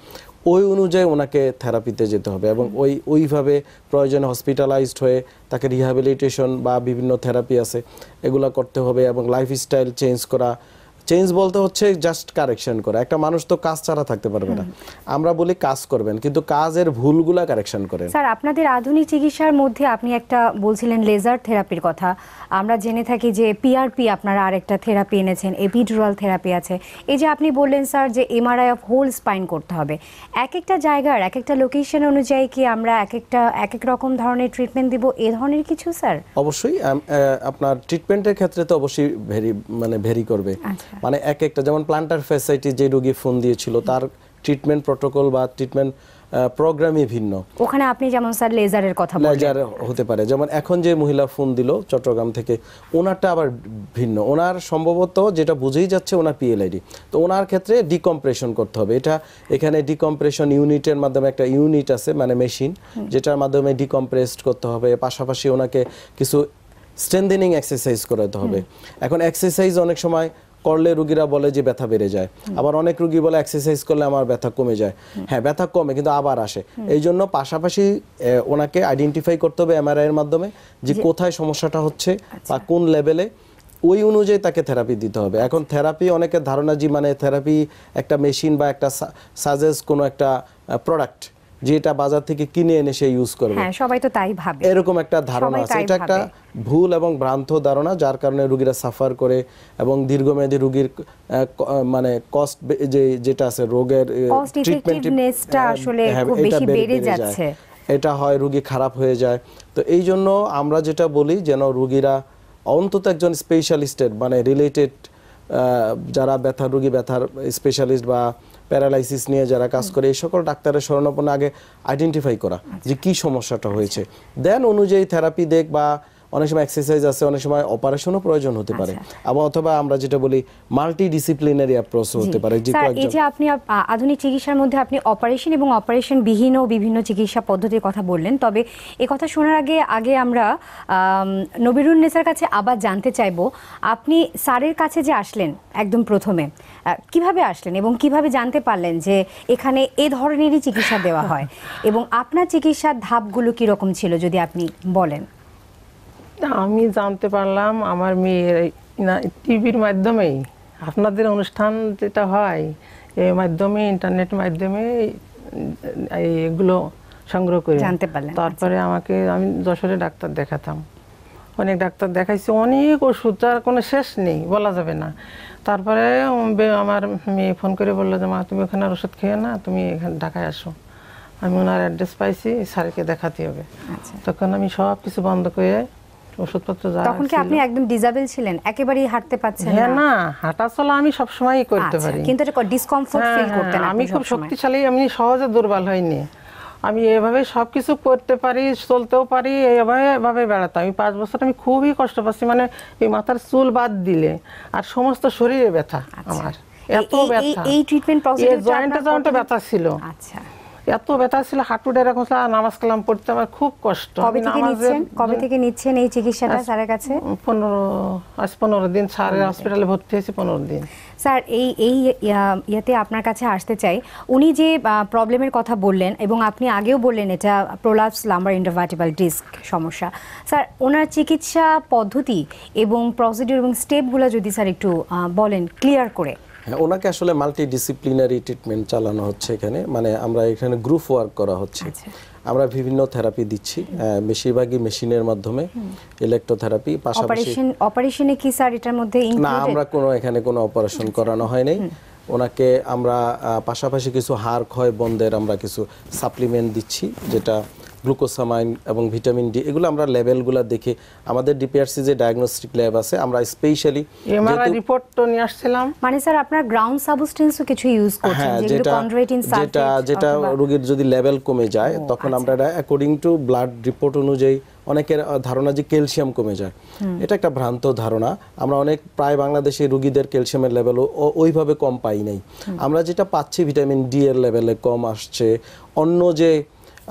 ওই অনুযায়ী ওনাকে থেরাপিতে যেতে হবে এবং ওই ওইভাবে প্রয়োজনে হসপিটালাইজড হয়ে তাকে রিহ্যাবিলিটেশন বা বিভিন্ন থেরাপি আছে এগুলো করতে হবে এবং লাইফস্টাইল চেঞ্জ করা চেঞ্জ বলতে হচ্ছে জাস্ট কারেকশন করা একটা মানুষ তো কাজ ছাড়া থাকতে পারবে না আমরা বলি কাজ করবেন কিন্তু কাজের ভুলগুলা কারেকশন করেন স্যার আপনাদের আধুনিক চিকিৎসার মধ্যে আপনি একটা বলছিলেন লেজার থেরাপির কথা আমরা জেনে থাকি যে পিআরপি আপনারা আরেকটা থেরাপি এনেছেন এপিডুরাল থেরাপি আছে এই যে আপনি বললেন স্যার যে এমআরআই অফ হোল স্পাইন করতে হবে এক একটা জায়গার এক একটা লোকেশন অনুযায়ী কি আমরা এক একটা এক এক রকম ধরনের ট্রিটমেন্ট দিব এ ধরনের কিছু স্যার অবশ্যই আপনার ট্রিটমেন্টের ক্ষেত্রে তো অবশ্যই ভেরি মানে ভেরি করবে আচ্ছা। হ্যাঁ। মানে এক একটা যেমন প্লান্টার ফ্যাসাইটি যে রোগী ফোন দিয়েছিল তার ট্রিটমেন্ট প্রটোকল বা ট্রিটমেন্ট প্রোগ্রামই ভিন্ন ওখানে আপনি যেমন স্যার লেজারের কথা বললেন লেজার হতে পারে যেমন এখন যে মহিলা ফোন দিল চট্টগ্রাম থেকে ওনারটা আবার ভিন্ন ওনার সম্ভবত যেটা বুঝেই যাচ্ছে ওনার পিএলআইডি তো ওনার ক্ষেত্রে ডিকম্প্রেশন করতে হবে এটা এখানে ডিকম্প্রেশন ইউনিটের মাধ্যমে একটা ইউনিট আছে মানে মেশিন যেটার মাধ্যমে ডিকম্প্রেসড করতে হবে পাশাপাশি ওনাকে কিছু স্ট্রেন্দেনিং এক্সারসাইজ করাতে হবে এখন এক্সারসাইজ অনেক সময় করলে রুগীরা বলে যে ব্যথা বেড়ে যায় আবার অনেক রুগী বলে এক্সারসাইজ করলে আমার ব্যথা কমে যায় হ্যাঁ ব্যথা কমে কিন্তু আবার আসে এই জন্য পাশাপাশি ওনাকে আইডেন্টিফাই করতে হবে এমআরআই এর মাধ্যমে যে কোথায় সমস্যাটা হচ্ছে আচ্ছা। বা কোন লেভেলে ওই অনুযায়ী তাকে থেরাপি দিতে হবে এখন থেরাপি অনেকের ধারণা যে মানে থেরাপি একটা মেশিন বা একটা সাজেস কোনো একটা প্রোডাক্ট যে এটা বাজার থেকে কিনে এনে সে ইউজ করবে হ্যাঁ সবাই তো তাই ভাবে এরকম একটা ধারণা আছে এটা একটা ভুল এবং ভ্রান্ত ধারণা যার কারণে রোগীরা সাফার করে এবং দীর্ঘমেয়াদী রোগীর মানে কস্ট যে যেটা আছে রোগের ট্রিটমেন্টটা হ্যাঁ, আসলে হ্যাঁ, খুব বেশি বেড়ে যাচ্ছে এটা হয় রোগী খারাপ হয়ে যায় তো এই জন্য আমরা যেটা বলি যেন রোগীরা অন্তত একজন স্পেশালিস্টের মানে রিলেটেড যারা ব্যথা রোগী ব্যথার স্পেশালিস্ট বা প্যারালাইসিস নিয়ে যারা কাজ করে এই সকল ডাক্তারের স্মরণাপন্ন আগে আইডেন্টিফাই করা যে কি সমস্যাটা হয়েছে দেন আচ্ছা। অনুযায়ী থেরাপি দেখ বা অনেক সময় এক্সারসাইজ আছে অনেক সময় অপারেশনও প্রয়োজন হতে পারে আচ্ছা। আবার অথবা আমরা যেটা বলি মাল্টি ডিসিপ্লিনারি অ্যাপ্রোচ হতে পারে এই যে আপনি আধুনিক চিকিৎসার মধ্যে আপনি অপারেশন এবং অপারেশন বিহীন ও বিভিন্ন চিকিৎসা পদ্ধতির কথা বললেন তবে এ কথা শোনার আগে আগে আমরা নবিরুল নেসার কাছে আবার জানতে চাইব আপনি স্যারের কাছে যে আসলেন একদম প্রথমে কিভাবে আসলেন এবং কিভাবে জানতে পারলেন যে এখানে এ ধরনেরই চিকিৎসা দেওয়া হয় এবং আপনার চিকিৎসার ধাপগুলো কীরকম ছিল যদি আপনি বলেন আমি জানতে পারলাম আমার মেয়ের টিভির মাধ্যমেই আপনাদের অনুষ্ঠান যেটা হয় এর মাধ্যমে ইন্টারনেট মাধ্যমে এগুলো সংগ্রহ করে জানতে পারলাম তারপরে আমাকে আমি যশোরে ডাক্তার দেখাতাম অনেক ডাক্তার দেখাইছি অনেক ওষুধ আর কোনো শেষ নেই বলা যাবে না তারপরে আমার মেয়ে ফোন করে বললো যে মা তুমি ওখানে ওষুধ খেয়ে না তুমি এখানে ঢাকায় আসো আমি ওনার অ্যাড্রেস পাইছি স্যারকে দেখাতে হবে আচ্ছা। তখন আমি সব কিছু বন্ধ করে ওষুধপত্র যা তখন কি আপনি একদম ডিসেবল ছিলেন একেবারেই হাঁটতে পারছেন হ্যাঁ, না না হাঁটা চলা আমি সব সময়ই করতে আচ্ছা, পারি কিন্তু এটা ডিসকমফোর্ট হ্যাঁ, ফিল করতেন হ্যাঁ, আমি খুব শক্তিশালী আমি সহজে দুর্বল হইনি আমি এভাবে সব কিছু করতে পারি চলতেও পারি এভাবে এভাবে বেড়াতাম আমি পাঁচ বছর আমি খুবই কষ্ট পাচ্ছি মানে এই মাথার চুল বাদ দিলে আর সমস্ত শরীরে ব্যথা আচ্ছা। আমার এত ব্যথা এই ট্রিটমেন্ট প্রসেস জয়েন্টে জয়েন্টে ব্যথা ছিল আচ্ছা এত ব্যথা ছিল হাঁটুটা এরকম ছিল নামাজ কালাম পড়তে আমার খুব কষ্ট কবে থেকে নিচ্ছেন কবে থেকে নিচ্ছেন এই চিকিৎসাটা স্যারের কাছে পনেরো আজ পনেরো দিন স্যারের হসপিটালে ভর্তি হয়েছে পনেরো দিন স্যার এই এই ইয়াতে আপনার কাছে আসতে চাই উনি যে প্রবলেমের কথা বললেন এবং আপনি আগেও বললেন এটা প্রোলাপস লাম্বার ইন্টারভার্টিবাল ডিস্ক সমস্যা স্যার ওনার চিকিৎসা পদ্ধতি এবং প্রসিডিউর এবং স্টেপগুলো যদি স্যার একটু বলেন ক্লিয়ার করে হ্যাঁ ওনাকে আসলে মাল্টি ডিসিপ্লিনারি ট্রিটমেন্ট চালানো হচ্ছে এখানে মানে আমরা এখানে গ্রুপ ওয়ার্ক করা হচ্ছে আচ্ছা। আমরা বিভিন্ন থেরাপি দিচ্ছি বেশিরভাগই মেশিনের মাধ্যমে ইলেকট্রোথেরাপি পাশাপাশি অপারেশনে কি স্যার এটার মধ্যে না আমরা কোনো এখানে কোনো অপারেশন আচ্ছা। করানো হয়নি ওনাকে আমরা পাশাপাশি কিছু হাড় ক্ষয় বন্ধের আমরা কিছু সাপ্লিমেন্ট দিচ্ছি যেটা গ্লুকোসামাইন এবং ভিটামিন ডি এগুলো আমরা লেভেলগুলো দেখে আমাদের ডিপিআরসি যে ডায়াগনস্টিক ল্যাব আছে আমরা স্পেশালি এমআরআই রিপোর্ট তো নিয়ে আসছিলাম মানে স্যার গ্রাউন্ড সাবস্টেন্সও কিছু ইউজ করছেন কনড্রেটিন হ্যাঁ, সালফেট যেটা যেটা রোগীর যদি লেভেল কমে যায় তখন আচ্ছা। আমরা এটা অ্যাকর্ডিং টু ব্লাড রিপোর্ট অনুযায়ী অনেকের ধারণা যে ক্যালসিয়াম কমে যায় এটা একটা ভ্রান্ত ধারণা আমরা অনেক প্রায় বাংলাদেশে রুগীদের ক্যালসিয়ামের লেভেল ওইভাবে কম পাই নাই আমরা যেটা পাচ্ছি ভিটামিন ডি এর লেভেলে কম আসছে অন্য যে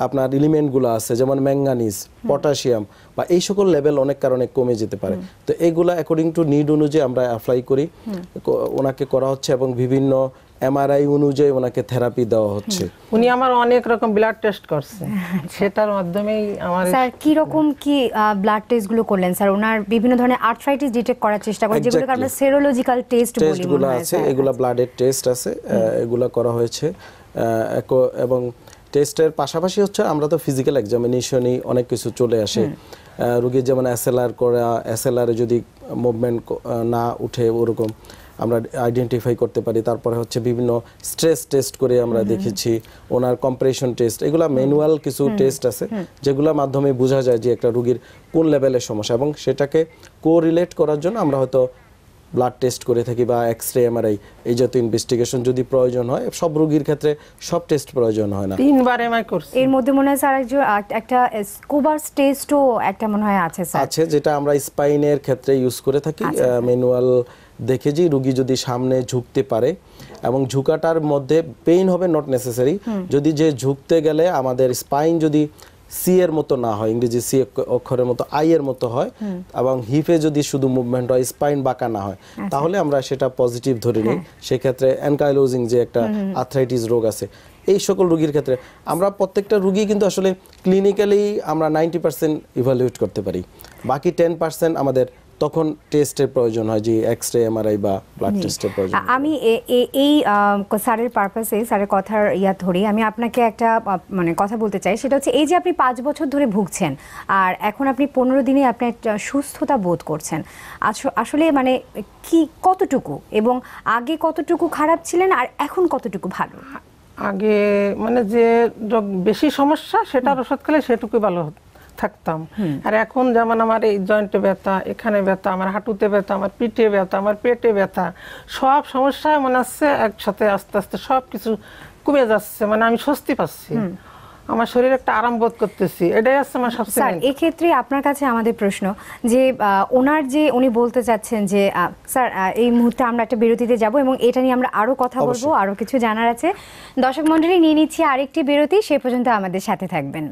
আপনার এলিমেন্টগুলো আছে যেমন ম্যাঙ্গানিজ পটাশিয়াম বা এই সকল লেভেল অনেক কারণে কমে যেতে পারে তো এগুলো অ্যাকর্ডিং টু নিড অনুযায়ী আমরা অ্যাপ্লাই করি ওনাকে করা হচ্ছে এবং বিভিন্ন এমআরআই অনুযায়ী ওনাকে থেরাপি দেওয়া হচ্ছে উনি আমার অনেক রকম ব্লাড টেস্ট করছে আচ্ছা। সেটার মাধ্যমেই আমার স্যার কি রকম কি ব্লাড টেস্ট গুলো করলেন স্যার ওনার বিভিন্ন ধরনের আর্থ্রাইটিস ডিটেক্ট করার চেষ্টা করেন যেগুলো আমরা সেরোলজিক্যাল টেস্ট বলি টেস্টগুলো আছে এগুলা ব্লাডের টেস্ট আছে এগুলা করা হয়েছে এবং টেস্টের পাশাপাশি হচ্ছে আমরা তো ফিজিক্যাল এক্সামিনেশনই অনেক কিছু চলে আসে রুগীর যেমন এসএলআর করা এসএলআরে যদি মুভমেন্ট না উঠে ওরকম আমরা আইডেন্টিফাই করতে পারি তারপরে হচ্ছে বিভিন্ন স্ট্রেস টেস্ট করে আমরা দেখেছি ওনার কম্প্রেশন টেস্ট এগুলো ম্যানুয়াল কিছু টেস্ট আছে যেগুলোর মাধ্যমে বোঝা যায় যে একটা রুগীর কোন লেভেলের সমস্যা এবং সেটাকে কোরিলেট করার জন্য আমরা হয়তো ব্লাড টেস্ট করে থাকি বা এক্স রে এমআরআই এই জাতীয় ইনভেস্টিগেশন যদি প্রয়োজন হয় সব রোগীর ক্ষেত্রে সব টেস্ট প্রয়োজন হয় না তিনবার এমআই করছি এর মধ্যে মনে হয় স্যার একটা স্কুবার টেস্টও একটা মনে হয় আছে স্যার আছে যেটা আমরা স্পাইনের ক্ষেত্রে ইউজ করে থাকি ম্যানুয়াল দেখে যে রুগী যদি সামনে ঝুঁকতে পারে এবং ঝুঁকাটার মধ্যে পেইন হবে নট নেসেসারি যদি যে ঝুঁকতে গেলে আমাদের স্পাইন যদি সি এর মতো না হয় ইংরেজি সি অক্ষরের মতো আই এর মতো হয় এবং হিপে যদি শুধু মুভমেন্ট হয় স্পাইন বাঁকা না হয় আচ্ছা। তাহলে আমরা সেটা পজিটিভ ধরে নিই হ্যাঁ। সেক্ষেত্রে অ্যানকাইলোজিং যে একটা আর্থ্রাইটিস রোগ আছে এই সকল রুগীর ক্ষেত্রে আমরা প্রত্যেকটা রুগী কিন্তু আসলে ক্লিনিক্যালি আমরা নাইনটি পার্সেন্ট ইভালুয়েট করতে পারি বাকি টেন পার্সেন্ট আমাদের তখন টেস্টের প্রয়োজন হয় যে এক্স রে এমআরআই বা ব্লাড টেস্টের প্রয়োজন আমি এই স্যারের পারপাসে স্যারের কথার ইয়া ধরে আমি আপনাকে একটা মানে কথা বলতে চাই সেটা হচ্ছে এই যে আপনি পাঁচ বছর ধরে ভুগছেন আর এখন আপনি পনেরো দিনে আপনি একটা সুস্থতা বোধ করছেন আসলে মানে কি কতটুকু এবং আগে কতটুকু খারাপ ছিলেন আর এখন কতটুকু ভালো আগে মানে যে বেশি সমস্যা সেটা ওষুধ খেলে সেটুকু ভালো হতো থাকতাম আর এখন যেমন আমার এই জয়েন্টে ব্যথা এখানে ব্যথা আমার হাঁটুতে ব্যথা আমার পিঠে ব্যথা আমার পেটে ব্যথা সব সমস্যা মনে হচ্ছে একসাথে আস্তে আস্তে সব কিছু কমে যাচ্ছে মানে আমি স্বস্তি পাচ্ছি আমার শরীর একটা আরাম বোধ করতেছি এটাই আছে আমার সবচেয়ে স্যার এই ক্ষেত্রে আপনার কাছে আমাদের প্রশ্ন যে ওনার যে উনি বলতে চাচ্ছেন যে স্যার এই মুহূর্তে আমরা একটা বিরতিতে যাব এবং এটা নিয়ে আমরা আরো কথা বলবো আরো কিছু জানার আছে দর্শক মন্ডলী নিয়ে নিচ্ছি আরেকটি বিরতি সে পর্যন্ত আমাদের সাথে থাকবেন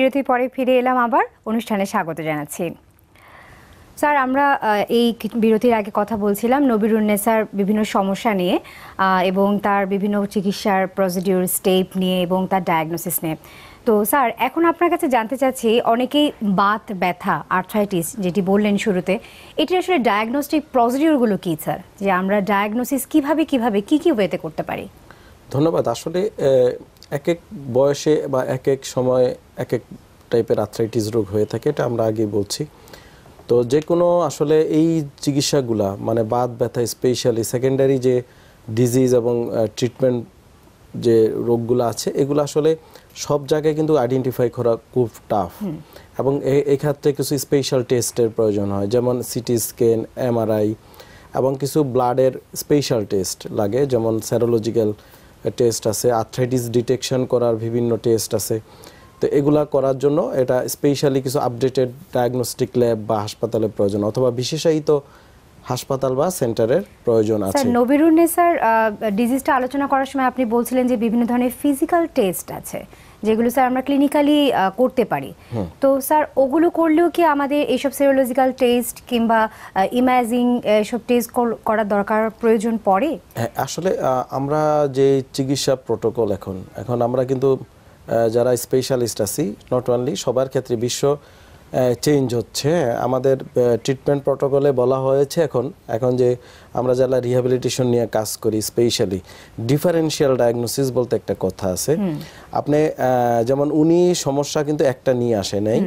বিরতির পরে ফিরে এলাম আবার অনুষ্ঠানে স্বাগত জানাচ্ছি স্যার আমরা এই বিরতির আগে কথা বলছিলাম নবিরুন্নেসার বিভিন্ন সমস্যা নিয়ে এবং তার বিভিন্ন চিকিৎসার প্রসিডিউর স্টেপ নিয়ে এবং তার ডায়াগনোসিস নিয়ে তো স্যার এখন আপনার কাছে জানতে চাচ্ছি অনেকেই বাত ব্যথা আর্থ্রাইটিস যেটি বললেন শুরুতে এটি আসলে ডায়াগনোস্টিক প্রসিডিউরগুলো কী স্যার যে আমরা ডায়াগনোসিস কিভাবে কিভাবে কি কি ওয়েতে করতে পারি ধন্যবাদ আসলে এক এক বয়সে বা এক এক সময় এক এক টাইপের আর্থ্রাইটিস রোগ হয়ে থাকে এটা আমরা আগে বলছি তো যে কোনো আসলে এই চিকিৎসাগুলা মানে বাদ ব্যথা স্পেশালি সেকেন্ডারি যে ডিজিজ এবং ট্রিটমেন্ট যে রোগগুলো আছে এগুলো আসলে সব জায়গায় কিন্তু আইডেন্টিফাই করা খুব টাফ এবং এক্ষেত্রে কিছু স্পেশাল টেস্টের প্রয়োজন হয় যেমন সিটি স্ক্যান এমআরআই এবং কিছু ব্লাডের স্পেশাল টেস্ট লাগে যেমন স্যারোলজিক্যাল টেস্ট আছে আর্থ্রাইটিস ডিটেকশন করার বিভিন্ন টেস্ট আছে তো এগুলা করার জন্য এটা স্পেশালি কিছু আপডেটেড ডায়াগনস্টিক ল্যাব বা হাসপাতালে প্রয়োজন অথবা বিশেষায়িত হাসপাতাল বা সেন্টারের প্রয়োজন আছে স্যার নবিরুন স্যার ডিজিজটা আলোচনা করার সময় আপনি বলছিলেন যে বিভিন্ন ধরনের ফিজিক্যাল টেস্ট আছে যেগুলো স্যার আমরা ক্লিনিক্যালি করতে পারি তো স্যার ওগুলো করলেও কি আমাদের এইসব সেরোলজিক্যাল টেস্ট কিংবা ইমাজিং এসব টেস্ট করার দরকার প্রয়োজন পড়ে হ্যাঁ, আসলে আমরা যে চিকিৎসা প্রোটোকল এখন এখন আমরা কিন্তু যারা স্পেশালিস্ট আছি নট অনলি সবার ক্ষেত্রে বিশ্ব চেঞ্জ হচ্ছে আমাদের ট্রিটমেন্ট প্রটোকলে বলা হয়েছে এখন এখন যে আমরা যারা রিহ্যাবিলিটেশন নিয়ে কাজ করি স্পেশালি ডিফারেন্সিয়াল ডায়াগনোসিস বলতে একটা কথা আছে আপনি যেমন উনি সমস্যা কিন্তু একটা নিয়ে আসে নাই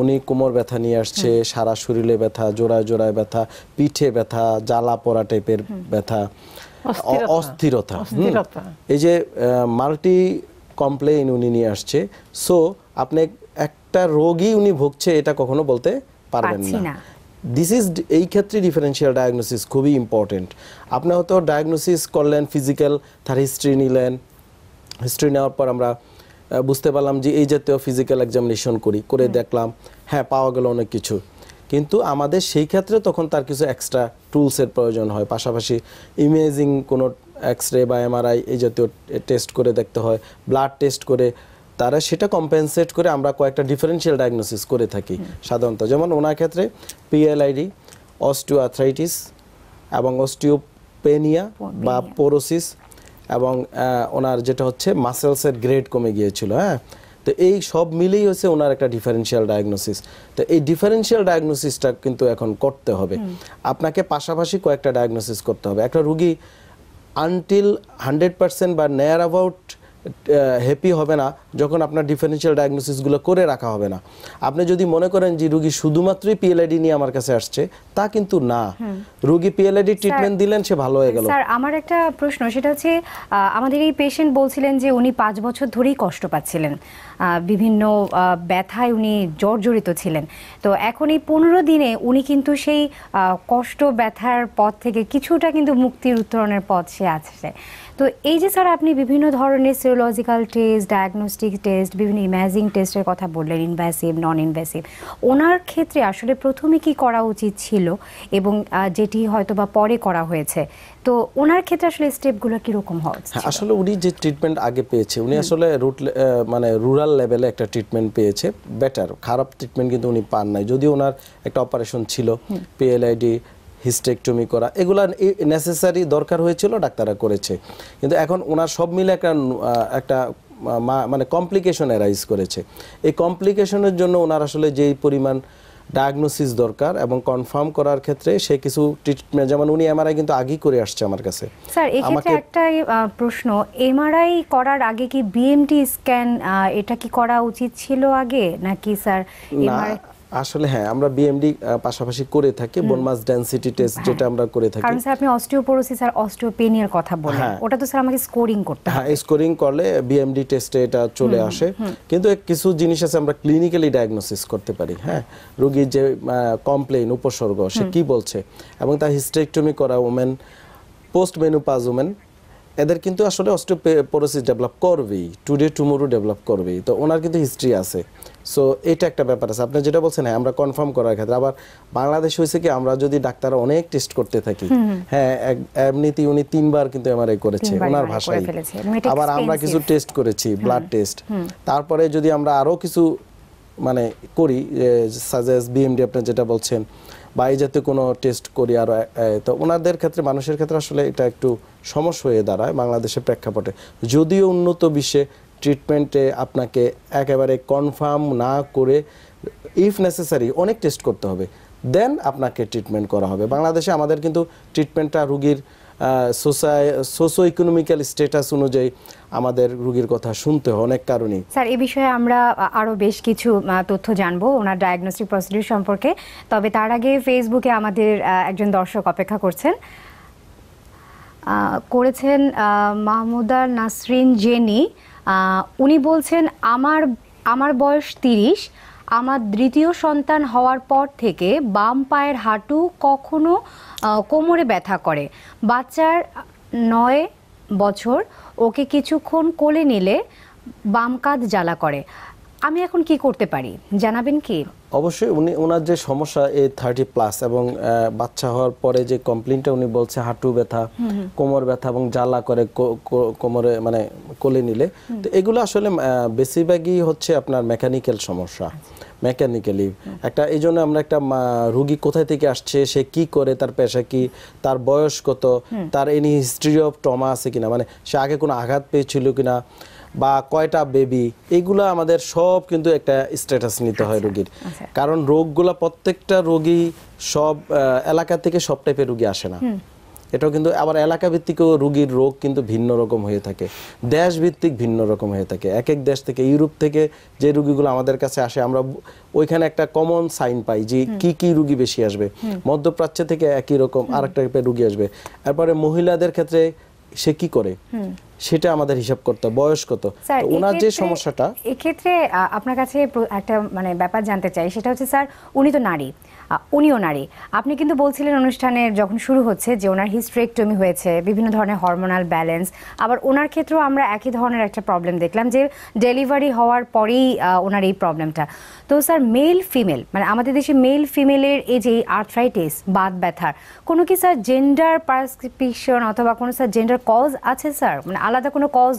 উনি কোমর ব্যথা নিয়ে আসছে সারা শরীরে ব্যথা জোড়ায় জোড়ায় ব্যথা পিঠে ব্যথা জ্বালা পড়া টাইপের ব্যথা অস্থিরতা এই যে মাল্টি কমপ্লেইন উনি নিয়ে আসছে সো আপনি একটা রোগই উনি ভুগছে এটা কখনো বলতে পারবেন না দিস ইজ এই ক্ষেত্রে ডিফারেন্সিয়াল ডায়াগনোসিস খুবই ইম্পর্টেন্ট আপনি হয়তো ডায়াগনোসিস করলেন ফিজিক্যাল তার হিস্ট্রি নিলেন হিস্ট্রি নেওয়ার পর আমরা বুঝতে পারলাম যে এই জাতীয় ফিজিক্যাল এক্সামিনেশন করি করে দেখলাম হ্যাঁ পাওয়া গেল অনেক কিছু কিন্তু আমাদের সেই ক্ষেত্রে তখন তার কিছু এক্সট্রা টুলসের প্রয়োজন হয় পাশাপাশি ইমেজিং কোনো এক্স রে বা এমআরআই এই জাতীয় টেস্ট করে দেখতে হয় ব্লাড টেস্ট করে তারা সেটা কম্পেনসেট করে আমরা কয়েকটা ডিফারেন্সিয়াল ডায়াগনোসিস করে থাকি সাধারণত যেমন ওনার ক্ষেত্রে পিএলআইডি অস্টিও আর্থ্রাইটিস এবং অস্টিওপেনিয়া বা পোরোসিস এবং ওনার যেটা হচ্ছে মাসেলসের গ্রেড কমে গিয়েছিল হ্যাঁ তো এই সব মিলেই হচ্ছে ওনার একটা ডিফারেন্সিয়াল ডায়াগনোসিস তো এই ডিফারেন্সিয়াল ডায়াগনোসিসটা কিন্তু এখন করতে হবে আপনাকে পাশাপাশি কয়েকটা ডায়াগনোসিস করতে হবে একটা রুগী আনটিল হান্ড্রেড পার্সেন্ট বা নেয়ার অ্যাবাউট হ্যাপি হবে না যখন আপনার ডিফারেন্সিয়াল ডায়াগনোসিসগুলো করে রাখা হবে না আপনি যদি মনে করেন যে রুগী শুধুমাত্রই পিএলআইডি নিয়ে আমার কাছে আসছে তা কিন্তু না রুগী পিএলআইডি ট্রিটমেন্ট দিলেন সে ভালো হয়ে গেল স্যার আমার একটা প্রশ্ন সেটা হচ্ছে আমাদের এই পেশেন্ট বলছিলেন যে উনি পাঁচ বছর ধরেই কষ্ট পাচ্ছিলেন বিভিন্ন ব্যথায় উনি জর্জরিত ছিলেন তো এখন এই পনেরো দিনে উনি কিন্তু সেই কষ্ট ব্যথার পথ থেকে কিছুটা কিন্তু মুক্তির উত্তরণের পথ সে আছে তো এই যে স্যার আপনি বিভিন্ন ধরনের সিরোলজিক্যাল টেস্ট ডায়াগনস্টিক টেস্ট বিভিন্ন ইম্যাজিং টেস্টের কথা বললেন ইনভ্যাসিভ নন ইনভ্যাসিভ ওনার ক্ষেত্রে আসলে প্রথমে কি করা উচিত ছিল এবং যেটি হয়তো বা পরে করা হয়েছে তো ওনার ক্ষেত্রে আসলে স্টেপগুলো কীরকম হওয়া হ্যাঁ আসলে উনি যে ট্রিটমেন্ট আগে পেয়েছে উনি আসলে রুট মানে রুরাল লেভেলে একটা ট্রিটমেন্ট পেয়েছে বেটার খারাপ ট্রিটমেন্ট কিন্তু উনি পান নাই যদিও ওনার একটা অপারেশন ছিল পিএলআইডি হিস্টেকটমি করা এগুলা নেসেসারি দরকার হয়েছিল ডাক্তাররা করেছে কিন্তু এখন ওনার সব মিলে একটা একটা মানে কমপ্লিকেশন অ্যারাইজ করেছে এই কমপ্লিকেশনের জন্য ওনার আসলে যেই পরিমাণ ডায়াগনোসিস দরকার এবং কনফার্ম করার ক্ষেত্রে সে কিছু ট্রিটমেন্ট যেমন উনি এমআরআই কিন্তু আগেই করে আসছে আমার কাছে স্যার এক্ষেত্রে একটা প্রশ্ন এমআরআই করার আগে কি বিএমটি স্ক্যান এটা কি করা উচিত ছিল আগে নাকি স্যার আসলে হ্যাঁ আমরা বিএমডি পাশাপাশি করে থাকি বোন মাস ডেনসিটি টেস্ট যেটা আমরা করে থাকি কারণ স্যার আপনি অস্টিওপোরোসিস আর অস্টিওপেনিয়ার কথা বলেন হ্যাঁ। ওটা তো স্যার আমাকে স্কোরিং করতে হয় হ্যাঁ স্কোরিং করলে বিএমডি টেস্টে এটা চলে আসে কিন্তু কিছু জিনিস আছে আমরা ক্লিনিক্যালি ডায়াগনোসিস করতে পারি হ্যাঁ রোগীর যে কমপ্লেইন উপসর্গ সে কি বলছে এবং তার হিস্টেরেক্টমি করা ওমেন পোস্ট মেনুপাজ ওমেন এদের কিন্তু আসলে অস্ট্রোপোরোসিস ডেভেলপ করবেই টুডে টুমোরো ডেভেলপ করবেই তো ওনার কিন্তু হিস্ট্রি আছে সো এটা একটা ব্যাপার আছে আপনি যেটা বলছেন হ্যাঁ আমরা কনফার্ম করার ক্ষেত্রে আবার বাংলাদেশ হয়েছে কি আমরা যদি ডাক্তার অনেক টেস্ট করতে থাকি হ্যাঁ এমনিতে উনি তিনবার কিন্তু এমআরআই করেছে ওনার ভাষায় মানে আবার আমরা কিছু টেস্ট করেছি ব্লাড টেস্ট তারপরে যদি আমরা আরও কিছু মানে করি সাজেস বিএমডি আপনি যেটা বলছেন বাইরে যাতে কোনো টেস্ট করি আর তো ওনাদের ক্ষেত্রে মানুষের ক্ষেত্রে আসলে এটা একটু সমস্যা হয়ে দাঁড়ায় বাংলাদেশের প্রেক্ষাপটে যদিও উন্নত বিশ্বে ট্রিটমেন্টে আপনাকে একেবারে কনফার্ম না করে ইফ নেসেসারি অনেক টেস্ট করতে হবে দেন আপনাকে ট্রিটমেন্ট করা হবে বাংলাদেশে আমাদের কিন্তু ট্রিটমেন্টটা রুগীর সোসাই সোশো ইকোনমিক্যাল স্ট্যাটাস অনুযায়ী আমাদের রোগীর কথা শুনতে হয় অনেক কারণে স্যার এ বিষয়ে আমরা আরও বেশ কিছু তথ্য জানবো ওনার ডায়াগনস্টিক প্রসিডিউর সম্পর্কে তবে তার আগে ফেসবুকে আমাদের একজন দর্শক অপেক্ষা করছেন করেছেন মাহমুদা নাসরিন জেনি উনি বলছেন আমার আমার বয়স তিরিশ আমার দ্বিতীয় সন্তান হওয়ার পর থেকে বাম পায়ের হাঁটু কখনো কোমরে ব্যথা করে বাচ্চার নয় বছর ওকে কিছুক্ষণ কোলে নিলে বাম কাঁধ জ্বালা করে আমি এখন কি করতে পারি জানাবেন কি অবশ্যই উনি ওনার যে সমস্যা এই থার্টি প্লাস এবং বাচ্চা হওয়ার পরে যে কমপ্লেনটা উনি বলছে হাঁটু ব্যথা কোমর ব্যথা এবং জ্বালা করে কোমরে মানে কোলে নিলে তো এগুলো আসলে বেশিরভাগই হচ্ছে আপনার মেকানিক্যাল সমস্যা আচ্ছা। মেকানিক্যালি একটা এই জন্য আমরা একটা রুগী কোথায় থেকে আসছে সে কি করে তার পেশা কি তার বয়স কত তার এনি হিস্ট্রি অফ ট্রমা আছে কিনা মানে সে আগে কোনো আঘাত পেয়েছিল কিনা বা কয়টা বেবি এইগুলা আমাদের সব কিন্তু একটা স্ট্যাটাস নিতে হয় আচ্ছা, রোগীর আচ্ছা। কারণ রোগগুলা প্রত্যেকটা রোগী সব এলাকা থেকে সব টাইপের রুগী আসে না এটাও কিন্তু আবার এলাকা ভিত্তিকও রুগীর রোগ কিন্তু ভিন্ন রকম হয়ে থাকে দেশ ভিত্তিক ভিন্ন রকম হয়ে থাকে এক এক দেশ থেকে ইউরোপ থেকে যে রুগীগুলো আমাদের কাছে আসে আমরা ওইখানে একটা কমন সাইন পাই যে কি কি রুগী বেশি আসবে মধ্যপ্রাচ্য থেকে একই রকম আর একটা টাইপের রুগী আসবে তারপরে মহিলাদের ক্ষেত্রে সে কি করে সেটা আমাদের হিসাব করতে বয়স কত ওনার যে সমস্যাটা এক্ষেত্রে আপনার কাছে একটা মানে ব্যাপার জানতে চাই সেটা হচ্ছে স্যার উনি তো নারী উনিও নারী আপনি কিন্তু বলছিলেন অনুষ্ঠানে যখন শুরু হচ্ছে যে ওনার হিস্ট্রেকটমি হয়েছে বিভিন্ন ধরনের হরমোনাল ব্যালেন্স আবার ওনার ক্ষেত্রেও আমরা একই ধরনের একটা প্রবলেম দেখলাম যে ডেলিভারি হওয়ার পরেই ওনার এই প্রবলেমটা তো স্যার মেল ফিমেল মানে আমাদের দেশে মেল ফিমেলের এই যে আর্থ্রাইটিস বাত ব্যথার কোনো কি স্যার জেন্ডার পার্সক্রিপশন অথবা কোনো স্যার জেন্ডার কজ আছে স্যার মানে আলাদা কোনো কজ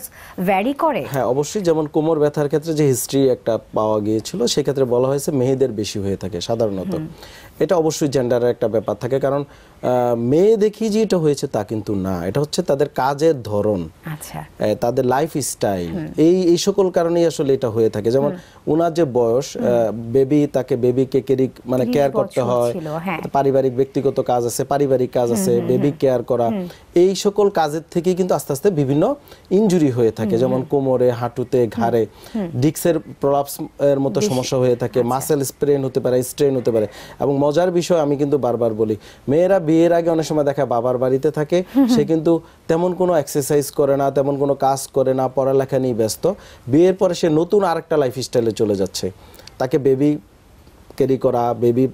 ভ্যারি করে হ্যাঁ অবশ্যই যেমন কোমর ব্যথার ক্ষেত্রে যে হিস্ট্রি একটা পাওয়া গিয়েছিল সেক্ষেত্রে বলা হয়েছে মেয়েদের বেশি হয়ে থাকে সাধারণত এটা অবশ্যই জেন্ডারের একটা ব্যাপার থাকে কারণ মেয়ে দেখি যে এটা হয়েছে তা কিন্তু না এটা হচ্ছে তাদের কাজের ধরন আচ্ছা। তাদের লাইফ স্টাইল এই এই সকল কারণেই আসলে এটা হয়ে থাকে যেমন ওনার যে বয়স বেবি তাকে বেবিকে কেরি মানে কেয়ার করতে হয় হ্যাঁ। পারিবারিক ব্যক্তিগত কাজ আছে পারিবারিক কাজ আছে বেবি কেয়ার করা এই সকল কাজের থেকে কিন্তু আস্তে আস্তে বিভিন্ন ইঞ্জুরি হয়ে থাকে যেমন কোমরে হাঁটুতে ঘাড়ে ডিক্সের প্রলাপস এর মতো সমস্যা হয়ে থাকে মাসেল আচ্ছা। স্প্রেন হতে পারে স্ট্রেন হতে পারে এবং মজার বিষয় আমি কিন্তু বারবার বলি মেয়েরা বিয়ের আগে অনেক সময় দেখা বাবার বাড়িতে থাকে সে কিন্তু তেমন কোনো এক্সারসাইজ করে না তেমন কোনো কাজ করে না পড়ালেখা নিয়ে ব্যস্ত বিয়ের পরে সে নতুন আরেকটা স্টাইলে চলে যাচ্ছে তাকে বেবি ক্যারি করা বেবি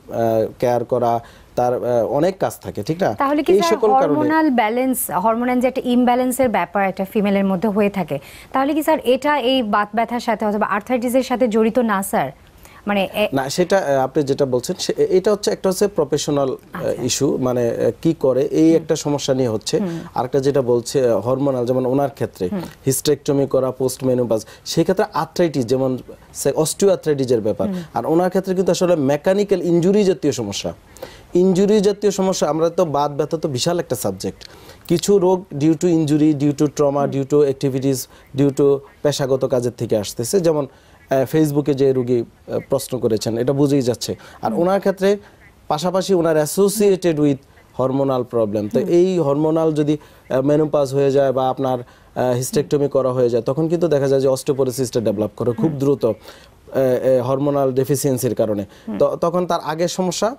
কেয়ার করা তার অনেক কাজ থাকে ঠিক না তাহলে কি সকল হরমোনাল ব্যালেন্স হরমোনাল যে একটা ইমব্যালেন্সের ব্যাপার একটা ফিমেলের মধ্যে হয়ে থাকে তাহলে কি স্যার এটা এই বাত ব্যথার সাথে অথবা আর্থাইটিসের সাথে জড়িত না স্যার মানে না সেটা আপনি যেটা বলছেন এটা হচ্ছে একটা হচ্ছে প্রফেশনাল আচ্ছা। ইস্যু মানে কি করে এই একটা সমস্যা নিয়ে হচ্ছে আরেকটা যেটা বলছে হরমোনাল যেমন ওনার ক্ষেত্রে হিস্টেকটমি করা পোস্ট মেনোপাজ সেই ক্ষেত্রে আর্থ্রাইটিস যেমন ব্যাপার আর ওনার ক্ষেত্রে কিন্তু আসলে মেকানিক্যাল ইঞ্জুরি জাতীয় সমস্যা ইঞ্জুরি জাতীয় সমস্যা আমরা তো বাদ ব্যথা তো বিশাল একটা সাবজেক্ট কিছু রোগ due to injury due to trauma due to activities due to পেশাগত কাজের থেকে আসতেছে যেমন ফেসবুকে যে রুগী প্রশ্ন করেছেন এটা বুঝেই যাচ্ছে আর ওনার ক্ষেত্রে পাশাপাশি ওনার অ্যাসোসিয়েটেড উইথ হরমোনাল প্রবলেম তো এই হরমোনাল যদি মেনোপাস হয়ে যায় বা আপনার হিস্টেকটমি করা হয়ে যায় তখন কিন্তু দেখা যায় যে অস্টোপোরোসিসটা ডেভেলপ করে খুব দ্রুত হরমোনাল ডেফিসিয়েন্সির কারণে তো তখন তার আগের সমস্যা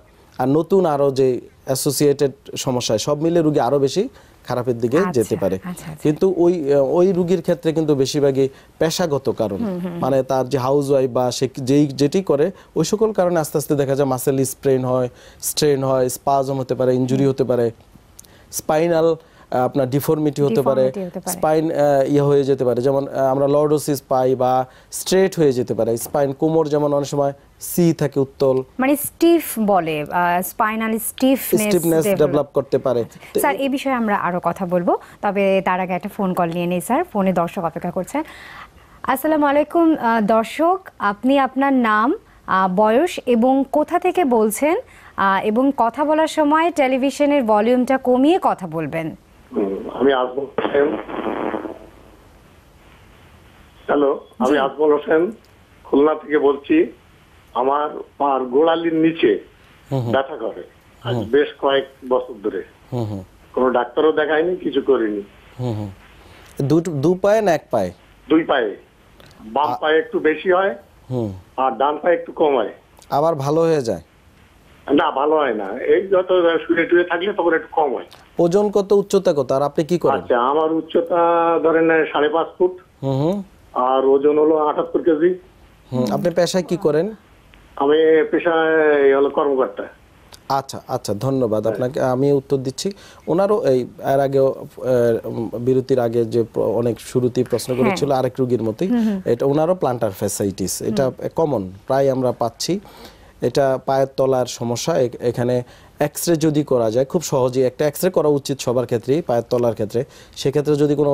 আর নতুন আরও যে অ্যাসোসিয়েটেড সমস্যায় সব মিলে রুগী আরও বেশি খারাপের দিকে আচ্ছা, যেতে পারে আচ্ছা, আচ্ছা। কিন্তু ওই ওই রুগীর ক্ষেত্রে কিন্তু বেশিরভাগই পেশাগত কারণ মানে তার যে হাউস ওয়াইফ বা সে যেই যেটি করে ওই সকল কারণে আস্তে আস্তে দেখা যায় মাসেল স্প্রেন হয় স্ট্রেন হয় স্পাজম হতে পারে ইঞ্জুরি হতে পারে স্পাইনাল আপনার ডিফর্মিটি হতে পারে স্পাইন ইয়ে হয়ে যেতে পারে যেমন আমরা লর্ডোসিস পাই বা স্ট্রেট হয়ে যেতে পারে স্পাইন কোমর যেমন অনেক সময় সি থাকে উত্তল মানে স্টিফ বলে স্পাইনাল স্টিফনেস স্টিফনেস ডেভেলপ করতে পারে আচ্ছা, স্যার এই বিষয়ে আমরা আরো কথা বলবো তবে তার আগে একটা ফোন কল নিয়ে নেই স্যার ফোনে দর্শক অপেক্ষা করছেন আসসালামু আলাইকুম দর্শক আপনি আপনার নাম বয়স এবং কোথা থেকে বলছেন এবং কথা বলার সময় টেলিভিশনের ভলিউমটা কমিয়ে কথা বলবেন আমি আজমল হোসেন হ্যালো আমি আজমল হোসেন খুলনা থেকে বলছি আমার পার গোড়ালির নিচে ব্যথা করে আজ বেশ কয়েক বছর ধরে কোনো ডাক্তারও দেখায়নি কিছু করিনি দু পায়ে না এক পায়ে দুই পায়ে বাম পায়ে একটু বেশি হয় আর ডান পায়ে একটু কম হয় আবার ভালো হয়ে যায় না ভালো হয় না এই যত শুয়ে টুয়ে থাকলে তখন একটু কম হয় ওজন কত উচ্চতা কত আর আপনি কি করেন আচ্ছা আমার উচ্চতা ধরেন সাড়ে পাঁচ ফুট হুম আর ওজন হলো আটাত্তর কেজি আপনি পেশায় কি করেন আমি পেশায় হলো কর্মকর্তা আচ্ছা আচ্ছা ধন্যবাদ হ্যাঁ। আপনাকে আমি উত্তর দিচ্ছি ওনারও এই এর আগে বিরতির আগে যে অনেক শুরুতেই প্রশ্ন হ্যাঁ। করেছিল আরেক রুগীর মতোই এটা ওনারও প্লান্টার ফ্যাসাইটিস এটা কমন প্রায় আমরা পাচ্ছি এটা পায়ের তলার সমস্যা এখানে এক্স রে যদি করা যায় খুব সহজেই একটা এক্স রে করা উচিত সবার ক্ষেত্রেই পায়ের তলার ক্ষেত্রে সেক্ষেত্রে যদি কোনো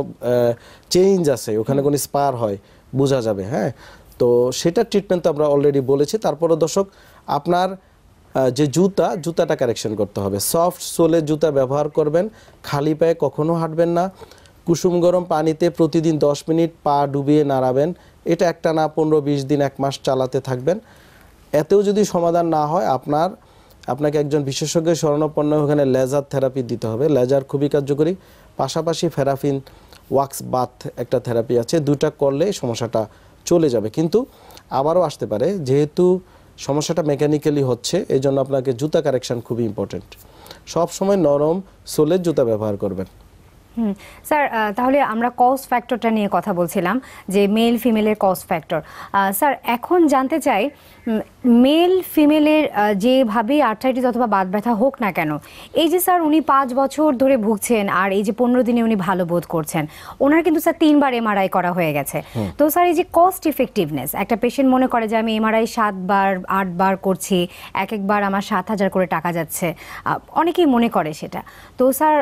চেঞ্জ আসে ওখানে কোনো স্পার হয় বোঝা যাবে হ্যাঁ তো সেটা ট্রিটমেন্ট তো আমরা অলরেডি বলেছি তারপরে দর্শক আপনার যে জুতা জুতাটা কারেকশন করতে হবে সফট সোলের জুতা ব্যবহার করবেন খালি পায়ে কখনো হাঁটবেন না কুসুম গরম পানিতে প্রতিদিন দশ মিনিট পা ডুবিয়ে নাড়াবেন এটা একটা না পনেরো বিশ দিন এক মাস চালাতে থাকবেন এতেও যদি সমাধান না হয় আপনার আপনাকে একজন বিশেষজ্ঞের শরণাপন্ন ওখানে লেজার থেরাপি দিতে হবে লেজার খুবই কার্যকরী পাশাপাশি ফেরাফিন ওয়াক্স বাথ একটা থেরাপি আছে দুটা করলে সমস্যাটা চলে যাবে কিন্তু আবারও আসতে পারে যেহেতু সমস্যাটা মেকানিক্যালি হচ্ছে এই জন্য আপনাকে জুতা কারেকশান খুবই ইম্পর্টেন্ট সবসময় নরম সোলের জুতা ব্যবহার করবেন স্যার তাহলে আমরা কজ ফ্যাক্টরটা নিয়ে কথা বলছিলাম যে মেল ফিমেলের কজ ফ্যাক্টর স্যার এখন জানতে চাই মেল ফিমেলের যেভাবে আর্থাইটিস অথবা বাদ ব্যথা হোক না কেন এই যে স্যার উনি পাঁচ বছর ধরে ভুগছেন আর এই যে পনেরো দিনে উনি ভালো বোধ করছেন ওনার কিন্তু স্যার তিনবার এমআরআই করা হয়ে গেছে তো স্যার এই যে কস্ট ইফেক্টিভনেস একটা পেশেন্ট মনে করে যে আমি এমআরআই সাতবার আটবার করছি এক একবার আমার সাত হাজার করে টাকা যাচ্ছে অনেকেই মনে করে সেটা তো স্যার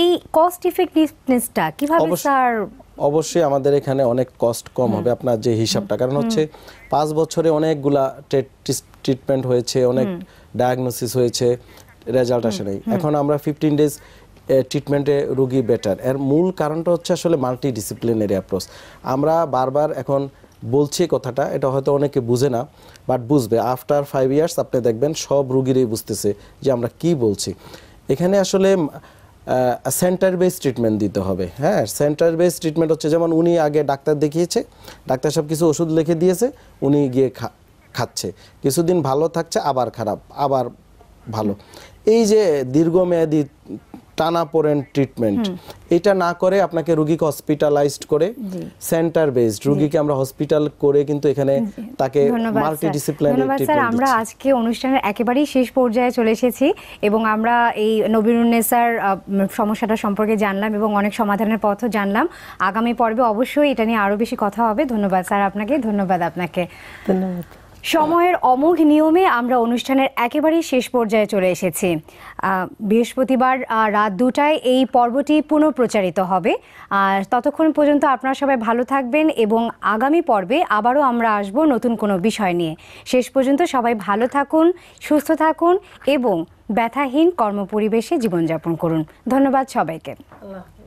এই কস্ট ইফেক্ট লিস্টনেসটা কিভাবে স্যার অবশ্যই আমাদের এখানে অনেক কস্ট কম হবে আপনার যে হিসাবটা কারণ হচ্ছে পাঁচ বছরে অনেকগুলা ট্রিটমেন্ট হয়েছে অনেক ডায়াগনোসিস হয়েছে রেজাল্ট আসে নাই এখন আমরা ফিফটিন ডেজ ট্রিটমেন্টে রুগী বেটার এর মূল কারণটা হচ্ছে আসলে মাল্টি ডিসিপ্লিনারি অ্যাপ্রোচ আমরা বারবার এখন বলছি কথাটা এটা হয়তো অনেকে বুঝে না বাট বুঝবে আফটার ফাইভ ইয়ার্স আপনি দেখবেন সব রুগীরই বুঝতেছে যে আমরা কি বলছি এখানে আসলে সেন্টার বেস ট্রিটমেন্ট দিতে হবে হ্যাঁ সেন্টার বেস ট্রিটমেন্ট হচ্ছে যেমন উনি আগে ডাক্তার দেখিয়েছে ডাক্তার সব কিছু ওষুধ লিখে দিয়েছে উনি গিয়ে খাচ্ছে কিছুদিন ভালো থাকছে আবার খারাপ আবার ভালো এই যে দীর্ঘমেয়াদী টানাপোড়েন ট্রিটমেন্ট এটা না করে আপনাকে রুগীকে হসপিটালাইজড করে সেন্টার বেসড রুগীকে আমরা হসপিটাল করে কিন্তু এখানে তাকে মাল্টিডিসিপ্লিনারি স্যার আমরা আজকে অনুষ্ঠানের একেবারেই শেষ পর্যায়ে চলে এসেছি এবং আমরা এই নবীনুন্নেসার সমস্যাটা সম্পর্কে জানলাম এবং অনেক সমাধানের পথও জানলাম আগামী পর্বে অবশ্যই এটা নিয়ে আরো বেশি কথা হবে ধন্যবাদ স্যার আপনাকে ধন্যবাদ আপনাকে ধন্যবাদ সময়ের অমোঘ নিয়মে আমরা অনুষ্ঠানের একেবারে শেষ পর্যায়ে চলে এসেছি বৃহস্পতিবার রাত দুটায় এই পর্বটি পুনঃপ্রচারিত হবে আর ততক্ষণ পর্যন্ত আপনারা সবাই ভালো থাকবেন এবং আগামী পর্বে আবারও আমরা আসব নতুন কোনো বিষয় নিয়ে শেষ পর্যন্ত সবাই ভালো থাকুন সুস্থ থাকুন এবং ব্যথাহীন কর্মপরিবেশে জীবনযাপন করুন ধন্যবাদ সবাইকে